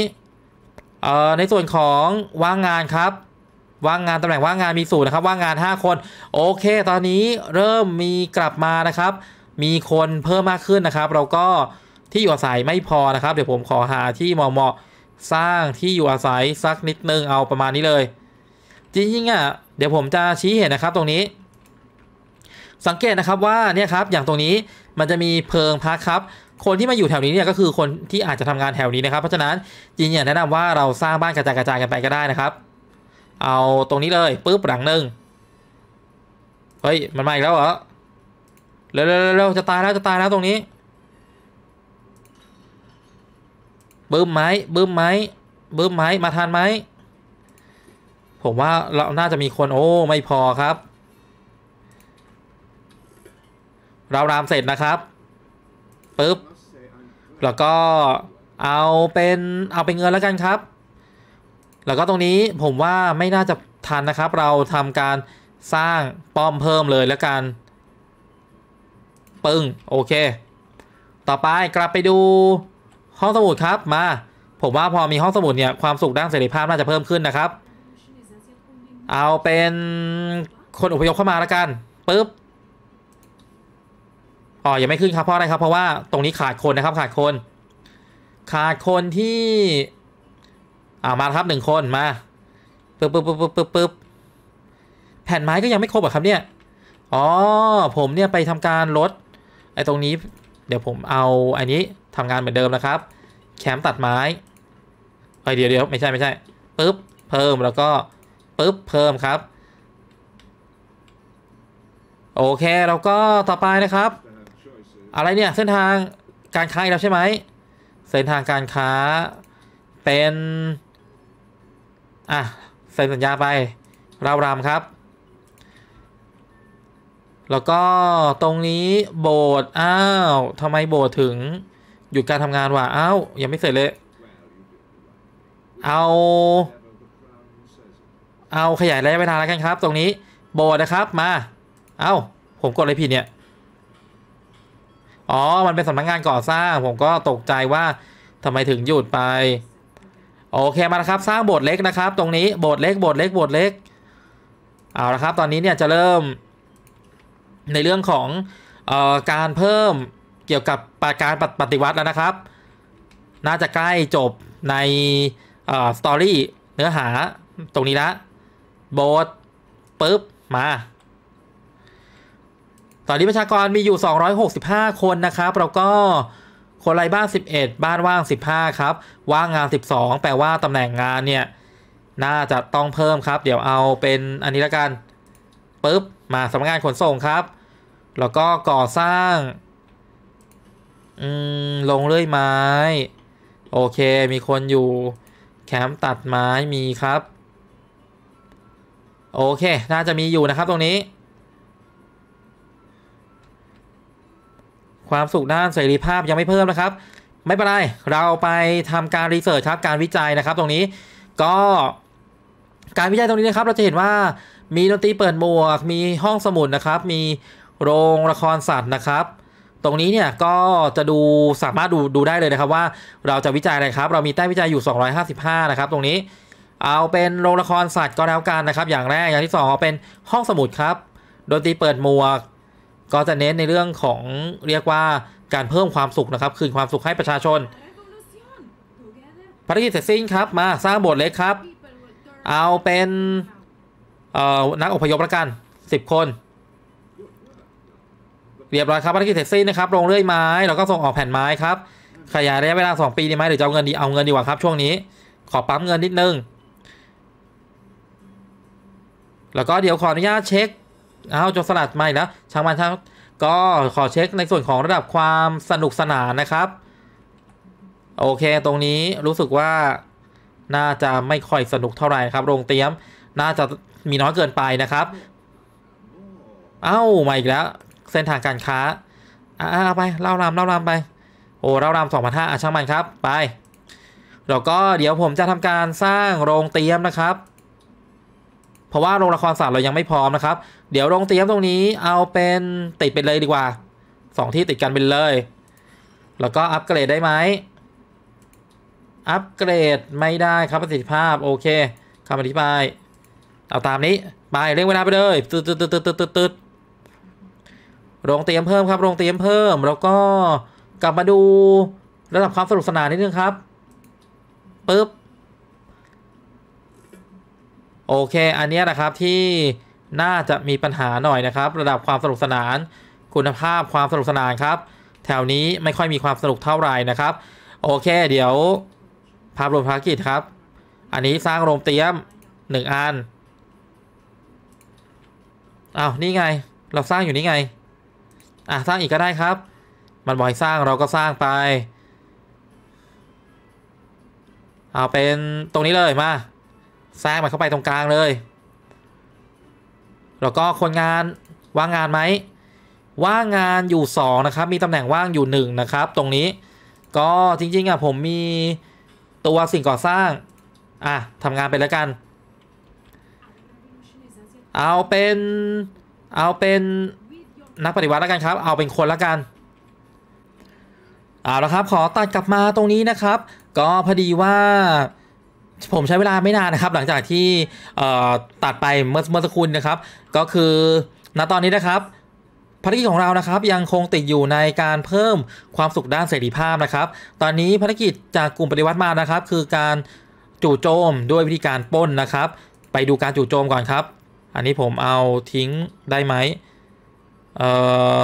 S1: เออ่ในส่วนของว่างงานครับว่างงานตำแหน่งว่างงานมีสูตรนะครับ ว่างงาน 5 คนโอเคตอนนี้เริ่มมีกลับมานะครับ มีคนเพิ่มมากขึ้นนะครับ เราก็ที่อยู่อาศัยไม่พอนะครับ เดี๋ยวผมขอหาที่เหมาะๆสร้างที่อยู่อาศัยสักนิดนึงเอาประมาณนี้เลย จริงๆอ่ะเดี๋ยวผมจะชี้เห็นนะครับตรงนี้ สังเกตนะครับว่าเนี่ยครับ อย่างตรงนี้มันจะมีเพิงพักครับ คนที่มาอยู่แถวนี้เนี่ยก็คือคนที่อาจจะทำงานแถวนี้นะครับเพราะฉะนั้นจริงๆแนะนำว่าเราสร้างบ้านกระจายกระจายกันไปก็ได้นะครับเอาตรงนี้เลยปุ๊บหลังหนึ่งเฮ้ยมันมาอีกแล้วเหรอเร็วเร็วจะตายแล้วจะตายแล้วตรงนี้บึ้มไม้บึ้มไม้บึ้มไม้มาทานไหม ผมว่าเราน่าจะมีคนโอ้ไม่พอครับ เรารามเสร็จนะครับปึ๊บแล้วก็เอาเป็นเอาเป็นเงินแล้วกันครับแล้วก็ตรงนี้ผมว่าไม่น่าจะทันนะครับเราทำการสร้างป้อมเพิ่มเลยแล้วกัน ปึ้งโอเค ต่อไปกลับไปดูห้องสมุดครับมา ผมว่าพอมีห้องสมุดเนี่ยความสุขด้านเสรีภาพน่าจะเพิ่มขึ้นนะครับ เอาเป็นคนอพยพเข้ามาแล้วกันปึ๊บอ๋อยังไม่ขึ้นครับเพราะอะไรครับ เพราะว่าตรงนี้ขาดคนนะครับ ขาดคน ขาดคนที่เอามาครับหนึ่งคนมาปึ๊บปึ๊บปึ๊บปึ๊บปึ๊บปึ๊บแผ่นไม้ก็ยังไม่ครบอ่ะครับเนี่ยอ๋อผมเนี่ยไปทำการลดไอ้ตรงนี้ เดี๋ยวผมเอาอันนี้ทำงานเหมือนเดิมนะครับแคมตัดไม้ไอ้เดี๋ยวเดี๋ยวไม่ใช่ไม่ใช่ปึ๊บเพิ่มแล้วก็ปึ๊บเพิ่มครับโอเคแล้วก็ต่อไปนะครับ อะไรเนี่ยเส้นทางการค้าอีกแล้วใช่ไหมเส้นทางการค้าเป็นอ่ะเซ็นสัญญาไปรารามครับ แล้วก็ตรงนี้โบสอ้าวทำไมโบสถึง หยุดการทำงานวะอ้าวยังไม่เสร็จเลย เอา เอาขยายระยะเวลาแล้วกัน ครับ ตรงนี้โบสนะครับมา เอา้าผมกดอะไรผิดเนี่ย อ๋อ มันเป็นสำนักงงานก่อสร้าง ผม ก็ตกใจว่าทำไมถึง หยุดไปโอเค มาแล้วครับ สร้างโบสถ์เล็กนะครับ ตรงนี้โบสถ์เล็กโบสถ์เล็กโบสถ์เล็กเอาละครับตอนนี้เนี่ยจะเริ่มในเรื่องของออการเพิ่มเกี่ยวกับการปฏิวัติแล้วนะครับ น่าจะใกล้จบในสตอรี่เนื้อหาตรงนี้ละโบสถ์ปุ๊บมา ตอนนี้ประชากรมีอยู่ 265 คนนะครับ เราก็คนไร้บ้าน 11 บ้านว่าง 15 ครับ ว่างงาน 12 แปลว่าตำแหน่งงานเนี่ย น่าจะต้องเพิ่มครับ เดี๋ยวเอาเป็นอันนี้ละกัน ปึ๊บ มาสำนักงานขนส่งครับ แล้วก็ก่อสร้าง อืม ลงเลื่อยไม้ โอเค มีคนอยู่แคมป์ตัดไม้มีครับ โอเค น่าจะมีอยู่นะครับ ตรงนี้ความสุขด้านเสรีภาพ ยังไม่เพิ่มนะครับ ไม่เป็นไร เราไปทำการรีเสิร์ชครับ การวิจัยนะครับ ตรงนี้ ก็ การวิจัยตรงนี้นะครับ เราจะเห็นว่า มีดนตรีเปิดหมวก มีห้องสมุดนะครับ มีโรงละครสัตว์นะครับ ตรงนี้เนี่ย ก็จะดู สามารถดู ดูได้เลยนะครับว่า เราจะวิจัยอะไรครับ เรามีแต้มวิจัยอยู่ 255 นะครับ ตรงนี้ เอาเป็นโรงละครสัตว์ก็แล้วกันนะครับ อย่างแรก อย่างที่ 2เอาเป็นห้องสมุดครับดนตรีเปิดหมวกก็จะเน้นในเรื่องของเรียกว่าการเพิ่มความสุขนะครับคืนความสุขให้ประชาชนภารกิจเสร็จสิ้นครับมาสร้างโบสถ์เล็กครับ เอาเป็นนักอพยพละกัน 10 คน เรียบร้อยครับภารกิจเสร็จสิ้นนะครับลงเลื่อยไม้แล้วก็ส่งออกแผ่นไม้ครับขยายระยะเวลา 2 ปีดีไหมหรือจะเอาเงินดีเอาเงินดีกว่าครับช่วงนี้ขอปั๊มเงินนิดนึง แล้วก็เดี๋ยวขออนุญาตเช็คอ้าวจบสลัดมาอีกแล้วช่างมันครับก็ขอเช็คในส่วนของระดับความสนุกสนานนะครับ โอเคตรงนี้รู้สึกว่าน่าจะไม่ค่อยสนุกเท่าไหร่ครับ โรงเตี้ยมน่าจะมีน้อยเกินไปนะครับเอ้ามาอีกแล้ว เส้นทางการค้าอ่าไปเล่ารามเล่ารามไปโอ้เล่ารามสองพันห้าช่างมันครับ ไปแล้วก็เดี๋ยวผมจะทำการสร้างโรงเตี้ยมนะครับเพราะว่าโรงละครศาสตร์เรายังไม่พร้อมนะครับ เดี๋ยวโรงเตีียมตรงนี้เอาเป็นติดไปเลยดีกว่า2ที่ติดกันไปเลย แล้วก็อัปเกรดได้ไหม อัปเกรดไม่ได้ครับประสิทธิภาพโอเคคำอธิบายเอาตามนี้ ไปเร่งเวลาไปเลยตืดตืดตืดตืดตืดโรงเตีียมเพิ่มครับโรงเตีียมเพิ่ม แล้วก็กลับมาดูระดับความสนุกสนานนิดนึงครับปึ๊บโอเค อันนี้นะครับที่น่าจะมีปัญหาหน่อยนะครับ ระดับความสนุกสนาน คุณภาพความสนุกสนานครับ แถวนี้ไม่ค่อยมีความสนุกเท่าไหร่นะครับ โอเค เดี๋ยว ภาพรวมภารกิจครับ อันนี้สร้างโรงเตียมหนึ่งอันอา้าวนี่ไงเราสร้างอยู่นี่ไงอ่ะสร้างอีกก็ได้ครับ มันบ่อยสร้างเราก็สร้างไปเอาเป็นตรงนี้เลยมาแทรกมันเข้าไปตรงกลางเลย แล้วก็ คน งานว่างงานไหม ว่าง งานอยู่ 2 นะครับ มีตำแหน่งว่างอยู่1นะครับ ตรงนี้ ก็จริงๆอ่ะผมมีตัวสิ่งก่อสร้าง อ่ะทำงานไปแล้วกัน เอาเป็นเอาเป็นนักปฏิวัติแล้วกันครับ เอาเป็นคนแล้วกันเอาละครับ ขอตัดกลับมาตรงนี้นะครับ ก็พอดีว่าผม ใช้เวลาไม่นานนะครับหลังจากที่ตัดไปเมื่อเมื่อสักครู่นะครับ ก็คือณตอนนี้นะครับภารกิจของเรานะครับยังคงติดอยู่ในการเพิ่มความสุขด้านเสรีภาพนะครับ ตอนนี้ภารกิจจากกลุ่มปฏิวัติมานะครับ คือการจู่โจมด้วยวิธีการป้นนะครับ ไปดูการจู่โจมก่อน ครับ อันนี้ผมเอาทิ้งได้ไหมเอ่อ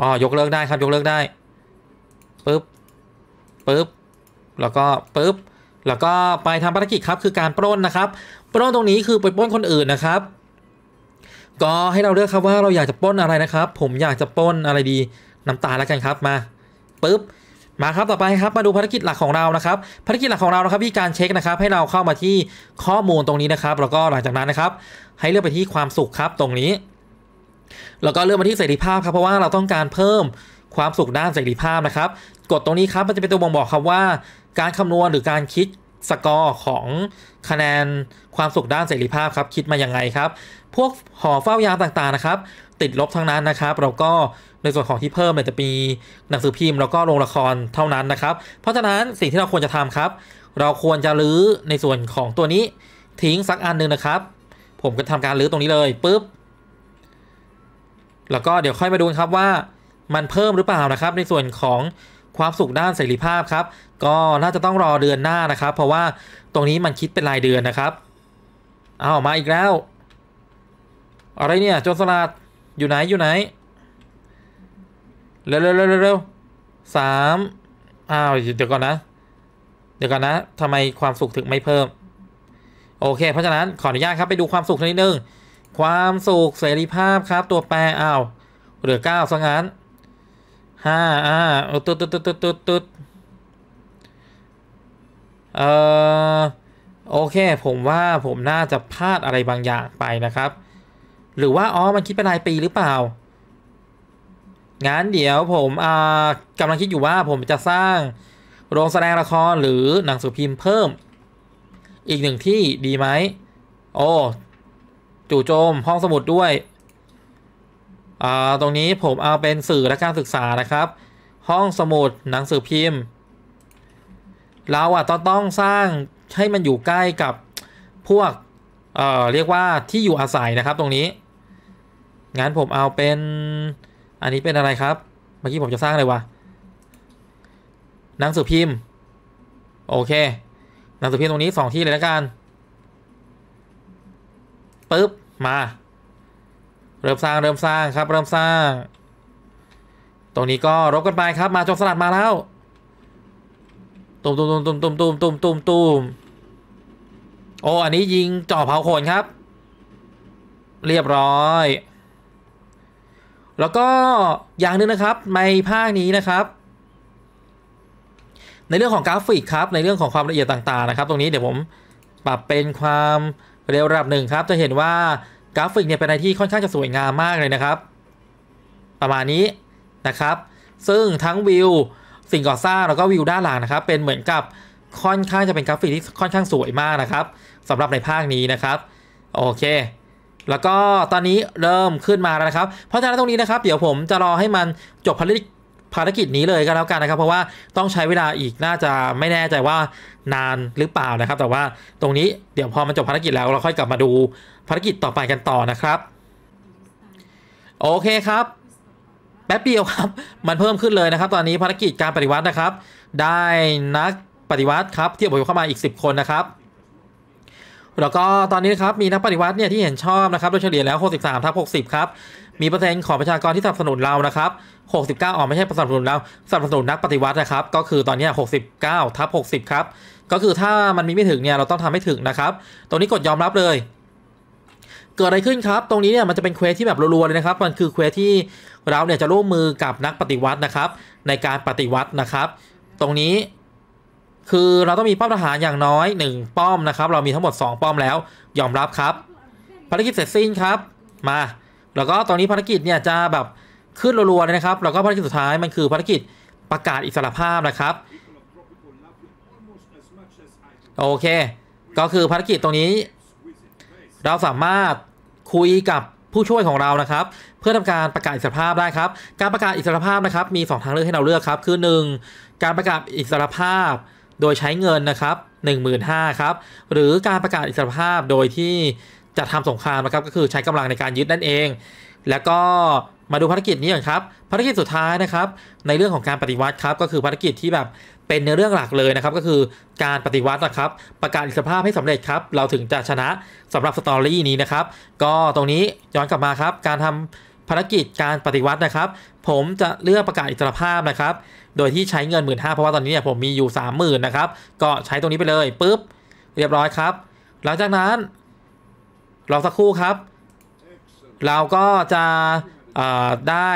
S1: อ๋อยกเลิกได้ครับยกเลิกได้ปึ๊บปึ๊บแล้วก็ปุ๊บ แล้วก็ไปทำภารกิจครับ คือการปล้นนะครับ ปล้นตรงนี้คือไปปล้นคนอื่นนะครับ ก็ให้เราเลือกครับว่าเราอยากจะปล้นอะไรนะครับ ผมอยากจะปล้นอะไรดี น้ำตาแล้วกันครับ มาปุ๊บ มาครับ ต่อไปครับ มาดูภารกิจหลักของเรานะครับ ภารกิจหลักของเรานะครับพี่การเช็คนะครับ ให้เราเข้ามาที่ข้อมูลตรงนี้นะครับ แล้วก็หลังจากนั้นนะครับ ให้เลือกไปที่ความสุขครับ ตรงนี้ แล้วก็เลือกมาที่เสรีภาพครับ เพราะว่าเราต้องการเพิ่มความสุขด้านเสรีภาพนะครับ กดตรงนี้ครับ มันจะเป็นตัวบ่งบอกครับว่าการคำนวณหรือการคิดสกอร์ของคะแนนความสุขด้านเสรีภาพครับ คิดมาอย่างไงครับพวกหอเฝ้ายามต่างๆนะครับ ติดลบทั้งนั้นนะครับ เราก็ในส่วนของที่เพิ่มเนี่ยจะมีหนังสือพิมพ์ แล้วก็โรงละครเท่านั้นนะครับ เพราะฉะนั้นสิ่งที่เราควรจะทำครับ เราควรจะรื้อในส่วนของตัวนี้ทิ้งสักอันหนึ่งนะครับ ผมก็ทำการรื้อตรงนี้เลยปุ๊บแล้วก็เดี๋ยวค่อยมาดูครับว่ามันเพิ่มหรือเปล่านะครับในส่วนของความสุขด้านเสรีภาพครับ ก็น่าจะต้องรอเดือนหน้านะครับ เพราะว่าตรงนี้มันคิดเป็นรายเดือนนะครับ เอามาอีกแล้ว อะไรเนี่ย โจรสลัดอยู่ไหนอยู่ไหนเร็วเร็วเร็วเร็วสามอ้าวเดี๋ยว ก่อนนะ เดี๋ยว ก่อน นะทำไมความ สุขถึงไม่เพิ่ม โอเค เพราะฉะนั้นขออนุญาตครับไปดูความสุขนิดนึงความสุขเสรีภาพครับ ตัวแปรอ้าวเหลือเก้าซะงั้นห้าอ่าตุ๊ดตุ๊ดตุ๊ดตุ๊ดตุ๊ดเอ่อโอเค ผมว่าผมน่าจะพลาดอะไรบางอย่างไปนะครับ หรือว่าอ๋อมันคิดเป็นรายปีหรือเปล่า งั้นเดี๋ยวผมอ่ากำลังคิดอยู่ว่าผมจะสร้าง โรงแสดงละครหรือหนังสือพิมพ์เพิ่ม อีกหนึ่งที่ดีไหม โอ้จู่โจมห้องสมุดด้วยตรงนี้ผมเอาเป็นสื่อและการศึกษานะครับ ห้องสมุดหนังสือพิมพ์เราอ่ะต้องต้องสร้างให้มันอยู่ใกล้กับ พวกเอ่อเรียกว่าที่อยู่อาศัยนะครับตรงนี้งั้นผมเอาเป็น อันนี้เป็นอะไรครับ เมื่อกี้ผมจะสร้างอะไรวะหนังสือพิมพ์ โอเค หนังสือพิมพ์ตรงนี้2ที่เลยแล้วกันปึ๊บมาเริ่มสร้างเริ่มสร้างครับ เริ่มสร้าง ตรงนี้ก็รบกันไป ครับ มาจบสลัดมาแล้วตุ้มตุ้มตุ้มตุ้มตุ้มตุ้มตุ้มตุ้มโอ้ อันนี้ยิงจ่อเผาขน ครับ เรียบร้อย แล้วก็อย่างนึงนะครับในภาคนี้นะครับ ในเรื่องของกราฟิกครับ ในเรื่องของความละเอียดต่างๆ นะครับ ตรงนี้เดี๋ยวผม ปรับเป็นความเร็วระดับหนึ่งครับ จะเห็นว่ากราฟิกเนี่ยเป็นอะไรที่ค่อนข้างจะสวยงามมากเลยนะครับ ประมาณนี้นะครับ ซึ่งทั้งวิวสิ่งก่อสร้างแล้วก็วิวด้านหลังนะครับ เป็นเหมือนกับค่อนข้างจะเป็นกราฟิกที่ค่อนข้างสวยมากนะครับสำหรับในภาคนี้นะครับโอเค แล้วก็ตอนนี้เริ่มขึ้นมาแล้วนะครับ เพราะฉะนั้นตรงนี้นะครับ เดี๋ยวผมจะรอให้มันจบภารกิจภารกิจนี้เลยก็แล้วกันนะครับ เพราะว่าต้องใช้เวลาอีกน่าจะไม่แน่ใจว่านานหรือเปล่านะครับ แต่ว่าตรงนี้เดี๋ยวพอมันจบภารกิจแล้วเราค่อยกลับมาดูภารกิจต่อไปกันต่อนะครับ โอเคครับ แป๊บเดียวครับ มันเพิ่มขึ้นเลยนะครับ ตอนนี้ภารกิจการปฏิวัตินะครับ ได้นักปฏิวัติครับที่อบพยเข้ามาอีก 10 คนนะครับ แล้วก็ตอนนี้นะครับ มีนักปฏิวัติเนี่ยที่เห็นชอบนะครับโดยเฉลี่ยแล้ว63ทับ60ครับ มีเปอร์เซ็นต์ของประชากรที่สนับสนุนเรานะครับ 69ออกไม่ใช่สนับสนุนเราสนับสนุนนักปฏิวัตินะครับ ก็คือตอนนี้69ทับ60ครับก็คือถ้ามันมีไม่ถึงเนี่ยเราต้องทำให้ถึงนะครับ ตรงนี้กดยอมรับเลยเกิดอะไรขึ้นครับตรงนี้เนี่ยมันจะเป็นเควสที่แบบรัวๆ เลย นะครับ มันคือเควสที่เราเนี่ยจะร่วมมือกับนักปฏิวัตินะครับ ในการปฏิวัตินะครับ ตรงนี้คือเราต้องมีป้อมทหารอย่างน้อย 1 ป้อมนะครับ เรามีทั้งหมด 2 ป้อมแล้ว ยอมรับครับ ภารกิจเสร็จสิ้นครับมา แล้วก็ตอนนี้ภารกิจเนี่ยจะแบบขึ้นรัวๆ เลยนะครับแล้วก็ภารกิจสุดท้ายมันคือภารกิจประกาศอิสรภาพนะครับ โอเค ก็คือภารกิจตรงนี้เราสามารถคุยกับผู้ช่วยของเรานะครับ เพื่อทำการประกาศอิสรภาพได้ครับ การประกาศอิสรภาพนะครับมี2ทางเลือกให้เราเลือกครับคือ 1 การประกาศอิสรภาพโดยใช้เงินนะครับ 15,000 ครับหรือการประกาศอิสรภาพโดยที่จะทำสงครามนะครับก็คือใช้กำลังในการยึดนั่นเอง แล้วก็มาดูภารกิจนี้กันครับภารกิจสุดท้ายนะครับ ในเรื่องของการปฏิวัติครับก็คือภารกิจที่แบบเป็นในเรื่องหลักเลยนะครับก็คือการปฏิวัตินะครับ ประกาศอิสรภาพให้สำเร็จครับ เราถึงจะชนะสำหรับสตอรี่นี้นะครับก็ตรงนี้ย้อนกลับมาครับ การทำภารกิจการปฏิวัตินะครับ ผมจะเลือกประกาศอิสรภาพนะครับ โดยที่ใช้เงินหมื่นห้าเพราะว่าตอนนี้เนี่ยผมมีอยู่สามหมื่นนะครับก็ใช้ตรงนี้ไปเลยปุ๊บเรียบร้อยครับ หลังจากนั้นรอสักครู่ครับ เราก็จะได้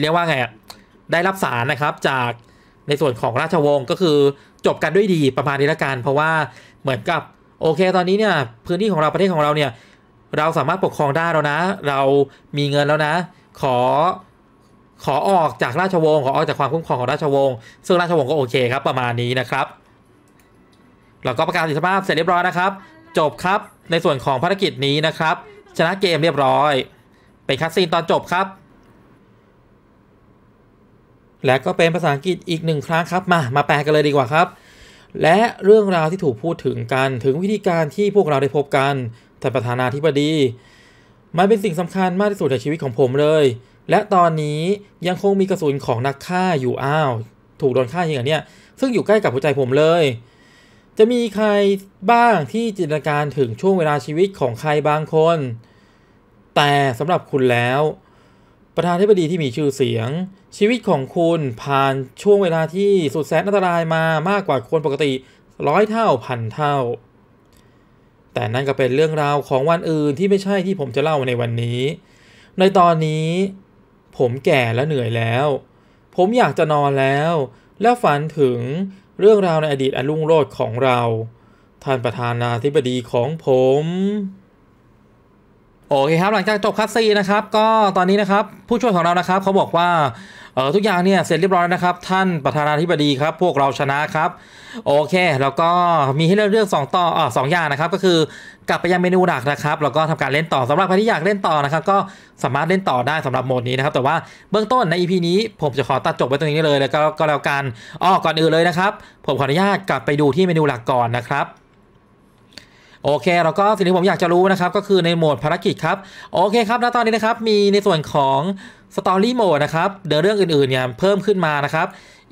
S1: เรียกว่าไงได้รับสารนะครับจากในส่วนของราชวงศ์ก็คือจบกันด้วยดีประมาณนี้ละกัน เพราะว่าเหมือนกับโอเคตอนนี้เนี่ยพื้นที่ของเราประเทศของเราเนี่ย เราสามารถปกครองได้แล้วนะ เรามีเงินแล้วนะ ขอขอออกจากราชวงศ์ขอออกจากความคุ้มครองของราชวงศ์ซึ่งราชวงศ์ก็โอเคครับประมาณนี้นะครับ เราก็ประกาศสิทธิภาพเสร็จเรียบร้อยนะครับ จบครับในส่วนของภารกิจนี้นะครับชนะเกมเรียบร้อยไปคัดซีนตอนจบครับและก็เป็นภาษาอังกฤษอีกหนึ่งครั้งครับ มามา แปลกันเลยดีกว่าครับ และเรื่องราวที่ถูกพูดถึงกันถึงวิธีการที่พวกเราได้พบกันท่านประธานาธิบดีมันเป็นสิ่งสำคัญมากที่สุดในชีวิตของผมเลย และตอนนี้ยังคงมีกระสุนของนักฆ่าอยู่อ้าว ถูกโดนฆ่าอย่างเนี้ยซึ่งอยู่ใกล้กับหัวใจผมเลย จะมีใครบ้างที่จินตนาการถึงช่วงเวลาชีวิตของใครบางคน แต่สำหรับคุณแล้วประธานธิบดีที่มีชื่อเสียง ชีวิตของคุณผ่านช่วงเวลาที่สุดแสนอันตรายมามากกว่าคนปกติร้อยเท่าพันเท่า แต่นั่นก็เป็นเรื่องราวของวันอื่นที่ไม่ใช่ที่ผมจะเล่าในวันนี้ ในตอนนี้ ผมแก่และเหนื่อยแล้ว ผมอยากจะนอนแล้ว แล้วฝันถึงเรื่องราวในอดีตอันรุ่งโรจน์ของเรา ท่านประธานาธิบดีของผมโอเคครับหลังจากจบคัสซีนะครับก็ตอนนี้นะครับ ผู้ช่วยของเรานะครับเขาบอกว่าเออทุกอย่างเนี่ยเสร็จเรียบร้อยนะครับท่านประธานาธิบดีครับ พวกเราชนะครับโอเคแล้วก็มีให้เลือกเือสองต่ออ่อสองอย่างนะครับก็คือกลับไปยังเมนูหลักนะครับแล้วก็ทำการเล่นต่อสำหรับใครที่อยากเล่นต่อนะครับก็สามารถเล่นต่อได้สำหรับโหมดนี้นะครับแต่ว่าเบื้องต้นในอีพีนี้ ผมจะขอตัดจบไว้ตรงนี้เลย แล้วก็แล้วกันอ๋อก่อนอื่นเลยนะครับผมขออนุญาตกลับไปดูที่เมนูหลักก่อนนะครับโอเคแล้วก็สิ่งที่ผมอยากจะรู้นะครับ ก็คือในโหมดภารกิจครับโอเคครับณตอนนี้นะครับมีในส่วนของสตอรี่โหมดนะครับ เดี๋ยวเรื่องอื่นๆเนี่ยเพิ่มขึ้นมานะครับ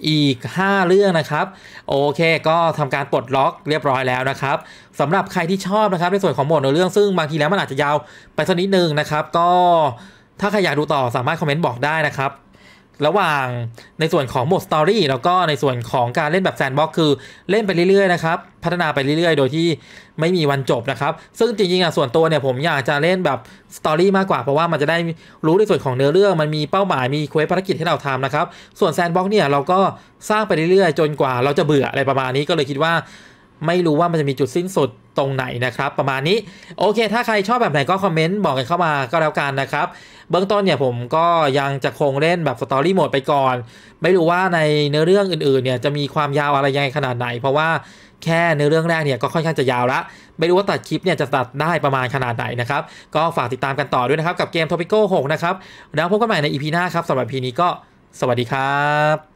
S1: อีก 5 เรื่องนะครับโอเค ก็ทำการปลดล็อกเรียบร้อยแล้วนะครับสำหรับใครที่ชอบนะครับในส่วนของโหมดในเรื่องซึ่งบางทีแล้วมันอาจจะยาวไปสักนิดนึงนะครับ ก็ถ้าใครอยากดูต่อสามารถคอมเมนต์บอกได้นะครับระหว่างในส่วนของโหมดสตอรี่แล้วก็ในส่วนของการเล่นแบบแซนด์บ็อกคือเล่นไปเรื่อยๆนะครับพัฒนาไปเรื่อยๆโดยที่ไม่มีวันจบนะครับ ซึ่งจริงๆอ่ะส่วนตัวเนี่ยผมอยากจะเล่นแบบสตอรี่มากกว่าเพราะว่ามันจะได้รู้ในส่วนของเนื้อเรื่องมันมีเป้าหมายมีเควสภารกิจให้เราทำนะครับส่วนแซนด์บ็อกเนี่ยเราก็สร้างไปเรื่อยๆ จนกว่า เราจะเบื่ออะไรประมาณนี้ก็เลยคิดว่าไม่รู้ว่ามันจะมีจุดสิ้นสุดตรงไหนนะครับ ประมาณนี้โอเคถ้าใครชอบแบบไหนก็คอมเมนต์บอกกันเข้ามาก็แล้วกันนะครับ เบื้องต้นเนี่ยผมก็ยังจะคงเล่นแบบสตอรี่โหมดไปก่อนไม่รู้ว่าในเนื้อเรื่องอื่นๆเนี่ยจะมีความยาวอะไรยังไงขนาดไหน เพราะว่าแค่เนื้อเรื่องแรกเนี่ยก็ค่อนข้างจะยาวละไม่รู้ว่าตัดคลิปเนี่ยจะตัดได้ประมาณขนาดไหนนะครับก็ฝากติดตามกันต่อด้วยนะครับกับเกม Topico 6นะครับแล้วพบกันใหม่ในอีพีหน้าครับสำหรับพีนี้ก็สวัสดีครับ